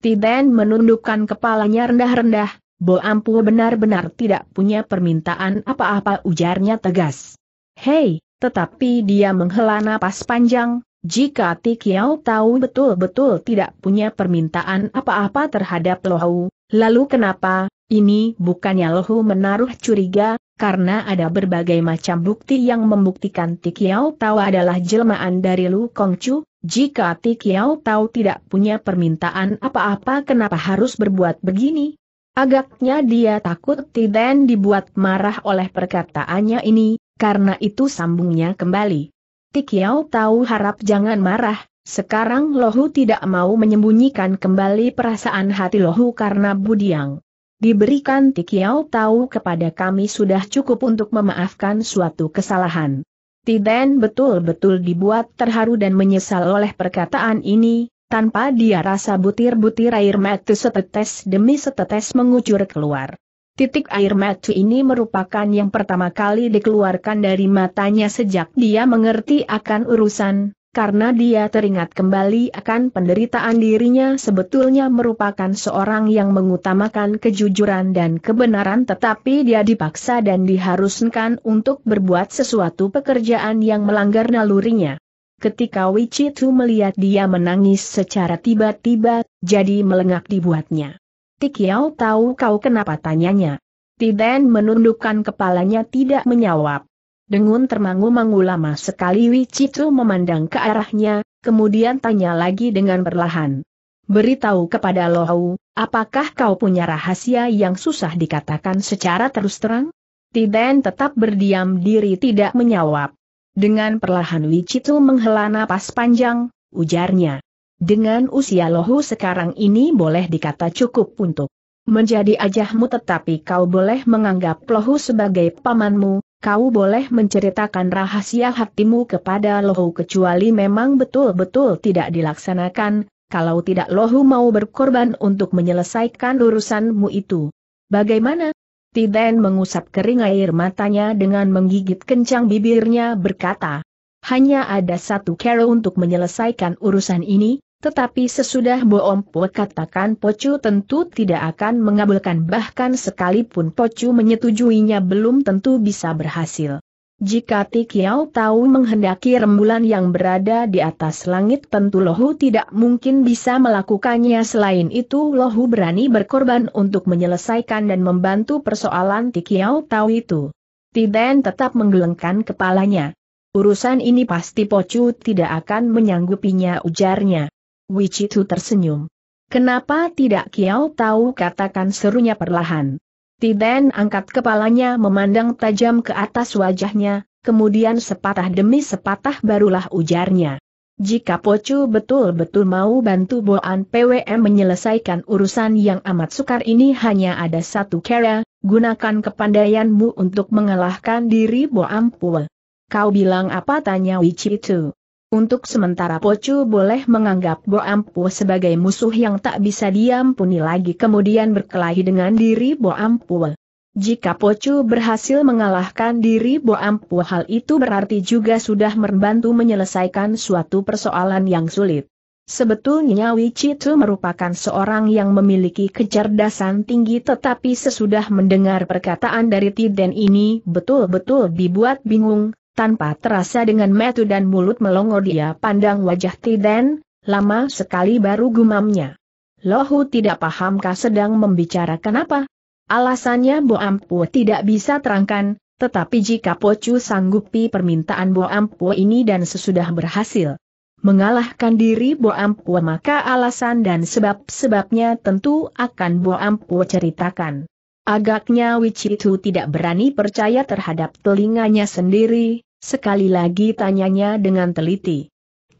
Tiden menundukkan kepalanya rendah-rendah, Bo Ampu benar-benar tidak punya permintaan apa-apa ujarnya tegas. Hei, tetapi dia menghela napas panjang, jika Ti tahu betul-betul tidak punya permintaan apa-apa terhadap Lohu, lalu kenapa, ini bukannya Lohu menaruh curiga, karena ada berbagai macam bukti yang membuktikan Ti tahu adalah jelmaan dari Lu Kongcu, jika Ti tahu tidak punya permintaan apa-apa kenapa harus berbuat begini, Agaknya dia takut Tiden dibuat marah oleh perkataannya ini, karena itu sambungnya kembali. Tikiau tahu harap jangan marah, sekarang Lohu tidak mau menyembunyikan kembali perasaan hati Lohu karena Budiang. Diberikan Tikiau tahu kepada kami sudah cukup untuk memaafkan suatu kesalahan. Tiden betul-betul dibuat terharu dan menyesal oleh perkataan ini, tanpa dia rasa butir-butir air mata setetes demi setetes mengucur keluar. Titik air mata ini merupakan yang pertama kali dikeluarkan dari matanya sejak dia mengerti akan urusan, karena dia teringat kembali akan penderitaan dirinya sebetulnya merupakan seorang yang mengutamakan kejujuran dan kebenaran tetapi dia dipaksa dan diharuskan untuk berbuat sesuatu pekerjaan yang melanggar nalurinya. Ketika Wicitu melihat dia menangis secara tiba-tiba, jadi melengak dibuatnya. Tikiao tahu kau kenapa tanyanya. Tiden menundukkan kepalanya tidak menjawab. Dengun termangu-mangu lama sekali Wicitu memandang ke arahnya, kemudian tanya lagi dengan perlahan. Beritahu kepada Lohau, apakah kau punya rahasia yang susah dikatakan secara terus terang? Tiden tetap berdiam diri tidak menjawab. Dengan perlahan Wicitu menghela napas panjang, ujarnya. Dengan usia lohu sekarang ini boleh dikata cukup untuk menjadi ajahmu tetapi kau boleh menganggap lohu sebagai pamanmu, kau boleh menceritakan rahasia hatimu kepada lohu kecuali memang betul-betul tidak dilaksanakan, kalau tidak lohu mau berkorban untuk menyelesaikan urusanmu itu. Bagaimana, Ti Den mengusap kering air matanya dengan menggigit kencang bibirnya berkata, hanya ada satu cara untuk menyelesaikan urusan ini, tetapi sesudah Boom Po katakan Pocu tentu tidak akan mengabulkan bahkan sekalipun Pocu menyetujuinya belum tentu bisa berhasil. Jika Tikiau tahu menghendaki rembulan yang berada di atas langit tentu Lohu tidak mungkin bisa melakukannya selain itu Lohu berani berkorban untuk menyelesaikan dan membantu persoalan Tikiau tahu itu. Tiden tetap menggelengkan kepalanya. Urusan ini pasti Pocu tidak akan menyanggupinya ujarnya. Wichitu tersenyum. Kenapa tidak Kiao tahu katakan serunya perlahan. Tiden angkat kepalanya memandang tajam ke atas wajahnya, kemudian sepatah demi sepatah barulah ujarnya. Jika Pocu betul-betul mau bantu Boan PWM menyelesaikan urusan yang amat sukar ini hanya ada satu cara, gunakan kepandaianmu untuk mengalahkan diri Boan Pue. Kau bilang apa tanya Wichi itu? Untuk sementara Pocu boleh menganggap Bo Ampu sebagai musuh yang tak bisa diampuni lagi kemudian berkelahi dengan diri Bo Ampu. Jika Pocu berhasil mengalahkan diri Bo Ampu hal itu berarti juga sudah membantu menyelesaikan suatu persoalan yang sulit. Sebetulnya Wicitu merupakan seorang yang memiliki kecerdasan tinggi tetapi sesudah mendengar perkataan dari Tiden ini betul-betul dibuat bingung, tanpa terasa dengan metu dan mulut melongo dia pandang wajah Tiden, lama sekali baru gumamnya. Lohu tidak pahamkah sedang membicarakan apa? Alasannya Bo Ampu tidak bisa terangkan, tetapi jika Pocu sanggupi permintaan Bo Ampu ini dan sesudah berhasil mengalahkan diri Bo Ampu maka alasan dan sebab-sebabnya tentu akan Bo Ampu ceritakan. Agaknya Wichitu tidak berani percaya terhadap telinganya sendiri, Sekali lagi tanyanya dengan teliti.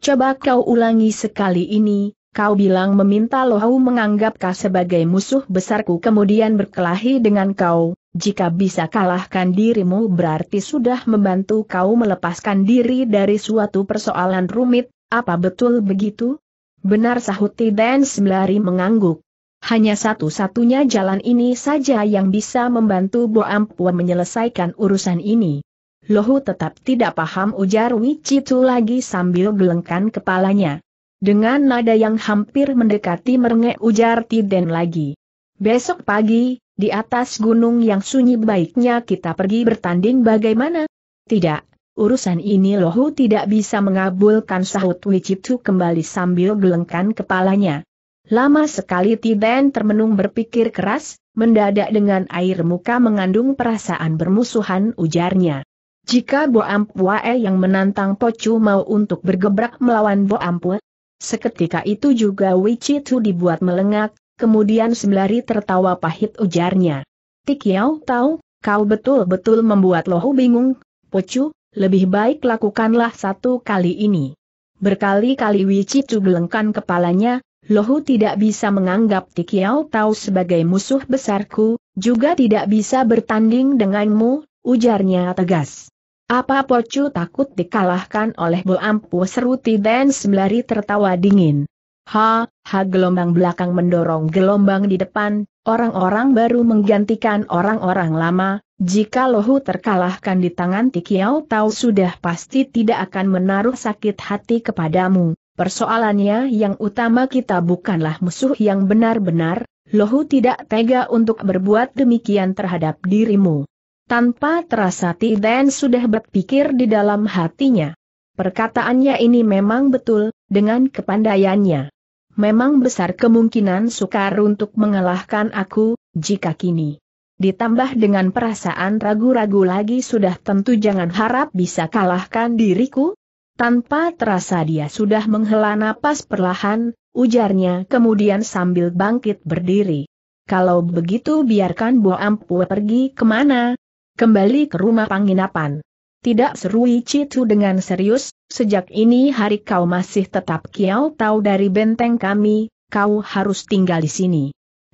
Coba kau ulangi sekali ini, kau bilang meminta Lohau menganggap kau sebagai musuh besarku kemudian berkelahi dengan kau, jika bisa kalahkan dirimu berarti sudah membantu kau melepaskan diri dari suatu persoalan rumit, apa betul begitu? Benar sahuti dan Semlari mengangguk. Hanya satu-satunya jalan ini saja yang bisa membantu Bo Ampua menyelesaikan urusan ini. Lohu tetap tidak paham ujar Wicitu lagi sambil gelengkan kepalanya. Dengan nada yang hampir mendekati merengek ujar Tiden lagi. Besok pagi, di atas gunung yang sunyi baiknya kita pergi bertanding bagaimana? Tidak, urusan ini Lohu tidak bisa mengabulkan sahut Wicitu kembali sambil gelengkan kepalanya. Lama sekali Tiden termenung berpikir keras, mendadak dengan air muka mengandung perasaan bermusuhan ujarnya. Jika Boampuae yang menantang Pocu mau untuk bergebrak melawan Ampu, seketika itu juga Wicitu dibuat melengak, kemudian sembari tertawa pahit ujarnya. Tik tahu, kau betul-betul membuat Lohu bingung, Pocu, lebih baik lakukanlah satu kali ini. Berkali-kali Wicitu gelengkan kepalanya, Lohu tidak bisa menganggap Tik tahu sebagai musuh besarku, juga tidak bisa bertanding denganmu, ujarnya tegas. Apa Pocu takut dikalahkan oleh bu Ampu seruti dan sembari tertawa dingin. Ha, ha gelombang belakang mendorong gelombang di depan, orang-orang baru menggantikan orang-orang lama, jika Lohu terkalahkan di tangan Tikiau tahu sudah pasti tidak akan menaruh sakit hati kepadamu. Persoalannya yang utama kita bukanlah musuh yang benar-benar, Lohu tidak tega untuk berbuat demikian terhadap dirimu. Tanpa terasa Tiden sudah berpikir di dalam hatinya. Perkataannya ini memang betul, dengan kepandaiannya. Memang besar kemungkinan sukar untuk mengalahkan aku, jika kini. Ditambah dengan perasaan ragu-ragu lagi sudah tentu jangan harap bisa kalahkan diriku. Tanpa terasa dia sudah menghela napas perlahan, ujarnya kemudian sambil bangkit berdiri. Kalau begitu biarkan Bo Ampue pergi kemana, kembali ke rumah penginapan. Tidak seru Citu dengan serius, sejak ini hari kau masih tetap kiau tahu dari benteng kami, kau harus tinggal di sini.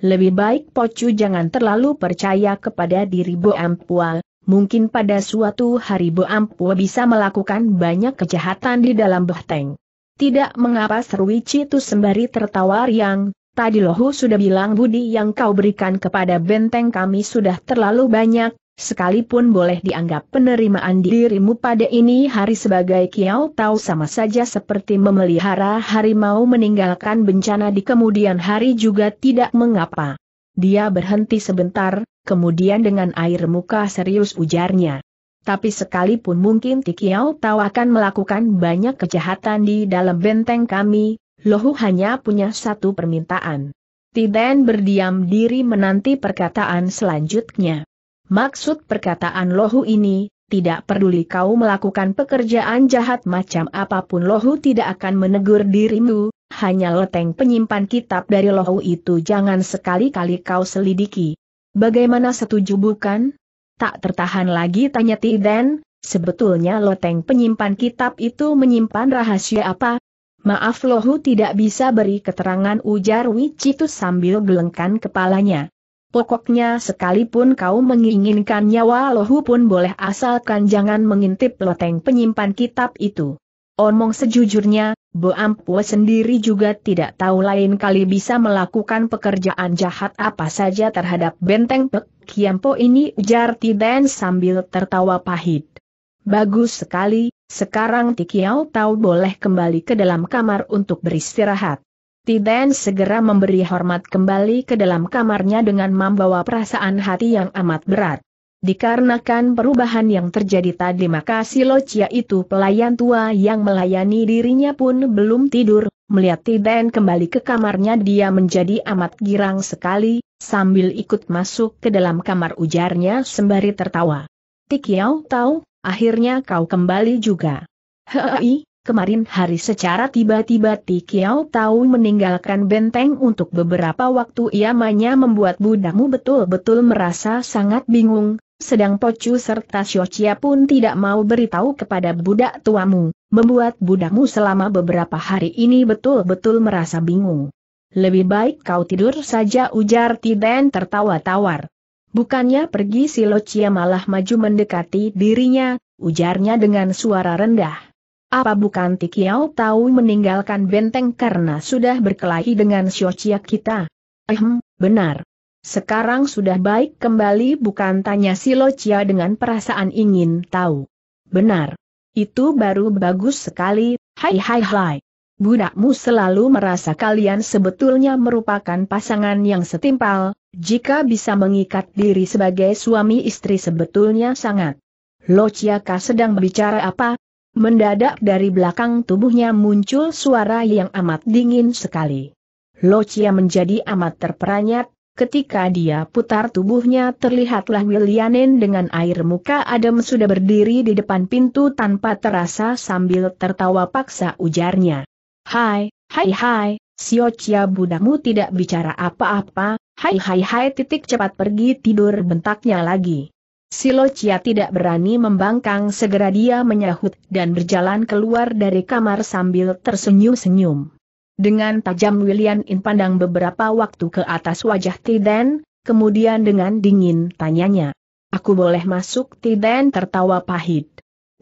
Lebih baik Pocu jangan terlalu percaya kepada diri Bo Ampua, mungkin pada suatu hari Bo Ampua bisa melakukan banyak kejahatan di dalam benteng. Tidak mengapa Serwici itu sembari tertawa riang, tadi Lohu sudah bilang budi yang kau berikan kepada benteng kami sudah terlalu banyak, Sekalipun boleh dianggap penerimaan dirimu pada ini hari sebagai Kiao tahu sama saja seperti memelihara harimau meninggalkan bencana di kemudian hari juga tidak mengapa. Dia berhenti sebentar, kemudian dengan air muka serius ujarnya. Tapi sekalipun mungkin Kiao tahu akan melakukan banyak kejahatan di dalam benteng kami, Lohu hanya punya satu permintaan. Tiden berdiam diri menanti perkataan selanjutnya. Maksud perkataan Lohu ini, tidak peduli kau melakukan pekerjaan jahat macam apapun Lohu tidak akan menegur dirimu, hanya loteng penyimpan kitab dari Lohu itu jangan sekali-kali kau selidiki. Bagaimana setuju bukan? Tak tertahan lagi tanya Tiden, sebetulnya loteng penyimpan kitab itu menyimpan rahasia apa? Maaf Lohu tidak bisa beri keterangan ujar Wichitu sambil gelengkan kepalanya. Pokoknya sekalipun kau menginginkan nyawa lohu pun boleh asalkan jangan mengintip loteng penyimpan kitab itu. Omong sejujurnya, Bo Ampua sendiri juga tidak tahu lain kali bisa melakukan pekerjaan jahat apa saja terhadap benteng Pek Kiampo ini ujar Tiden sambil tertawa pahit. Bagus sekali, sekarang Tikiau tahu boleh kembali ke dalam kamar untuk beristirahat. Tiden segera memberi hormat kembali ke dalam kamarnya dengan membawa perasaan hati yang amat berat. Dikarenakan perubahan yang terjadi tadi maka si Locia itu pelayan tua yang melayani dirinya pun belum tidur, melihat Tiden kembali ke kamarnya dia menjadi amat girang sekali, sambil ikut masuk ke dalam kamar ujarnya sembari tertawa. Tikiau tahu, akhirnya kau kembali juga. Hei, kemarin hari secara tiba-tiba Kiao tahu meninggalkan benteng untuk beberapa waktu iamanya membuat budakmu betul-betul merasa sangat bingung, sedang Pocu serta Shochia pun tidak mau beritahu kepada budak tuamu, membuat budakmu selama beberapa hari ini betul-betul merasa bingung. Lebih baik kau tidur saja ujar Tidan tertawa tawar. Bukannya pergi si Lochia malah maju mendekati dirinya, ujarnya dengan suara rendah. Apa bukan Tikiao tahu meninggalkan benteng karena sudah berkelahi dengan Xiochia kita? Ehem, benar. Sekarang sudah baik kembali bukan tanya si Locia dengan perasaan ingin tahu. Benar. Itu baru bagus sekali, hai hai hai. Budakmu selalu merasa kalian sebetulnya merupakan pasangan yang setimpal, jika bisa mengikat diri sebagai suami istri sebetulnya sangat. Lociaka sedang bicara apa? Mendadak dari belakang tubuhnya muncul suara yang amat dingin sekali. Locia menjadi amat terperanyat, ketika dia putar tubuhnya terlihatlah Wilianen dengan air muka Adam sudah berdiri di depan pintu tanpa terasa sambil tertawa paksa ujarnya. Hai, hai hai, Siocia budamu tidak bicara apa-apa, hai hai hai titik cepat pergi tidur bentaknya lagi. Silocia tidak berani membangkang segera dia menyahut dan berjalan keluar dari kamar sambil tersenyum-senyum. Dengan tajam William In pandang beberapa waktu ke atas wajah Tiden, kemudian dengan dingin tanyanya. Aku boleh masuk Tiden tertawa pahit.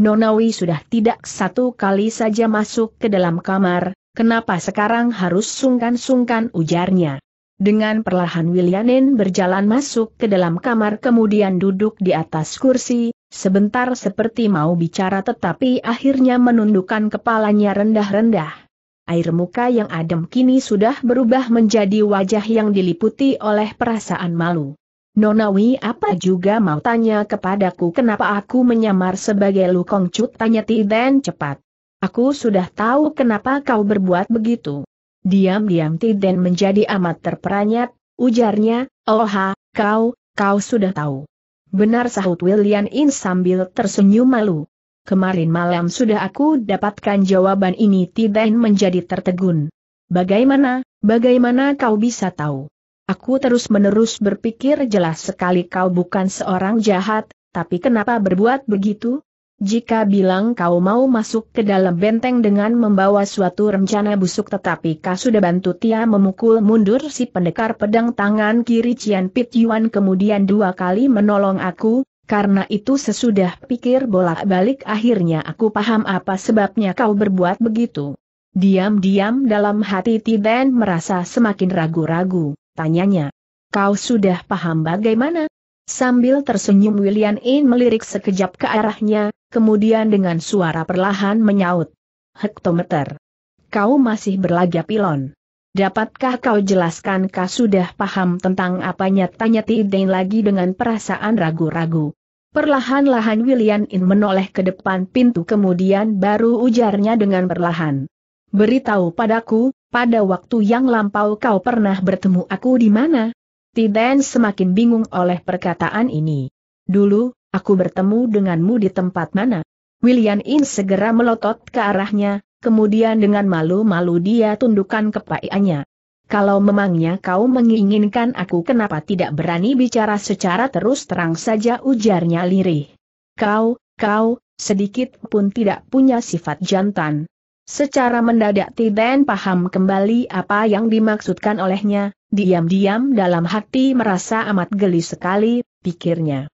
Nonawi sudah tidak satu kali saja masuk ke dalam kamar, kenapa sekarang harus sungkan-sungkan ujarnya. Dengan perlahan Willianin berjalan masuk ke dalam kamar kemudian duduk di atas kursi, sebentar seperti mau bicara tetapi akhirnya menundukkan kepalanya rendah-rendah. Air muka yang adem kini sudah berubah menjadi wajah yang diliputi oleh perasaan malu. Nonawi apa juga mau tanya kepadaku kenapa aku menyamar sebagai Lukong Cut tanya Tiden cepat. Aku sudah tahu kenapa kau berbuat begitu. Diam-diam Tiden menjadi amat terperanjat, ujarnya, Oha, kau, kau sudah tahu. Benar sahut William In sambil tersenyum malu. Kemarin malam sudah aku dapatkan jawaban ini Tiden menjadi tertegun. Bagaimana, bagaimana kau bisa tahu? Aku terus-menerus berpikir jelas sekali kau bukan seorang jahat, tapi kenapa berbuat begitu? Jika bilang kau mau masuk ke dalam benteng dengan membawa suatu rencana busuk tetapi kau sudah bantu Tia memukul mundur si pendekar pedang tangan kiri Cian Pit Yuan kemudian dua kali menolong aku, karena itu sesudah pikir bolak-balik akhirnya aku paham apa sebabnya kau berbuat begitu. Diam-diam dalam hati Tiden merasa semakin ragu-ragu, tanyanya. Kau sudah paham bagaimana? Sambil tersenyum William In melirik sekejap ke arahnya, kemudian dengan suara perlahan menyaut. Hektometer. Kau masih berlagak pilon. Dapatkah kau jelaskan kau sudah paham tentang apanya tanya Tidane lagi dengan perasaan ragu-ragu. Perlahan-lahan William In menoleh ke depan pintu kemudian baru ujarnya dengan perlahan. Beritahu padaku, pada waktu yang lampau kau pernah bertemu aku di mana? Tidane semakin bingung oleh perkataan ini. Dulu, Aku bertemu denganmu di tempat mana? William In segera melotot ke arahnya, kemudian dengan malu-malu dia tundukkan kepaiannya. Kalau memangnya kau menginginkan aku kenapa tidak berani bicara secara terus terang saja ujarnya lirih. Kau, kau, sedikit pun tidak punya sifat jantan. Secara mendadak Tiden paham kembali apa yang dimaksudkan olehnya, diam-diam dalam hati merasa amat geli sekali, pikirnya.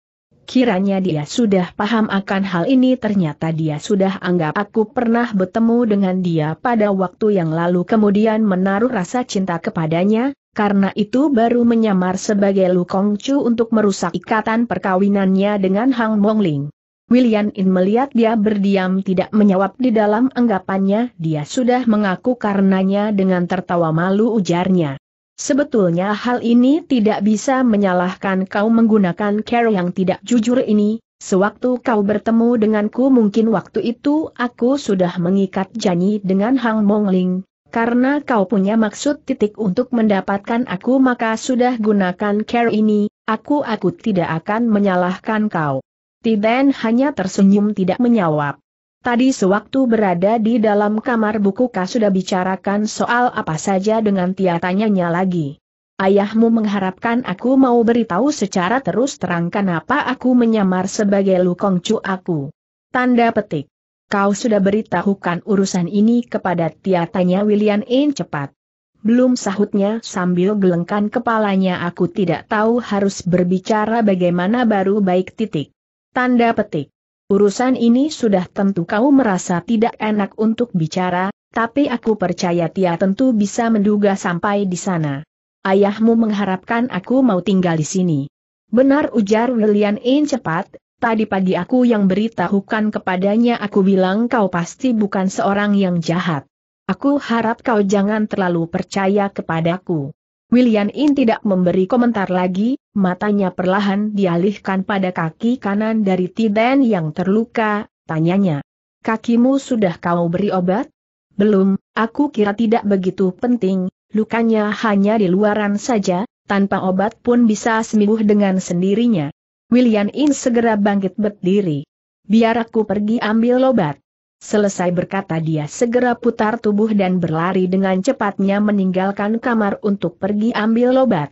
Kiranya dia sudah paham akan hal ini ternyata dia sudah anggap aku pernah bertemu dengan dia pada waktu yang lalu kemudian menaruh rasa cinta kepadanya, karena itu baru menyamar sebagai Lu Kongcu untuk merusak ikatan perkawinannya dengan Hang Ling. William In melihat dia berdiam tidak menjawab di dalam anggapannya dia sudah mengaku karenanya dengan tertawa malu ujarnya. Sebetulnya hal ini tidak bisa menyalahkan kau menggunakan care yang tidak jujur ini, sewaktu kau bertemu denganku mungkin waktu itu aku sudah mengikat janji dengan Hang Ling. karena kau punya maksud titik untuk mendapatkan aku maka sudah gunakan care ini, aku-aku tidak akan menyalahkan kau. Tiden hanya tersenyum tidak menjawab. Tadi sewaktu berada di dalam kamar buku kau sudah bicarakan soal apa saja dengan Tia tanyanya lagi. Ayahmu mengharapkan aku mau beritahu secara terus terang kenapa aku menyamar sebagai lukong cu aku. Tanda petik. Kau sudah beritahukan urusan ini kepada Tia tanya William In cepat. Belum sahutnya sambil gelengkan kepalanya aku tidak tahu harus berbicara bagaimana baru baik titik. Tanda petik. Urusan ini sudah tentu kau merasa tidak enak untuk bicara, tapi aku percaya Tia tentu bisa menduga sampai di sana. Ayahmu mengharapkan aku mau tinggal di sini. Benar ujar Lilian In cepat, tadi pagi aku yang beritahukan kepadanya aku bilang kau pasti bukan seorang yang jahat. Aku harap kau jangan terlalu percaya kepadaku. William In tidak memberi komentar lagi, matanya perlahan dialihkan pada kaki kanan dari Tiden yang terluka, tanyanya. Kakimu sudah kau beri obat? Belum, aku kira tidak begitu penting, lukanya hanya di luaran saja, tanpa obat pun bisa sembuh dengan sendirinya. William In segera bangkit berdiri. Biar aku pergi ambil obat. Selesai berkata dia segera putar tubuh dan berlari dengan cepatnya meninggalkan kamar untuk pergi ambil obat.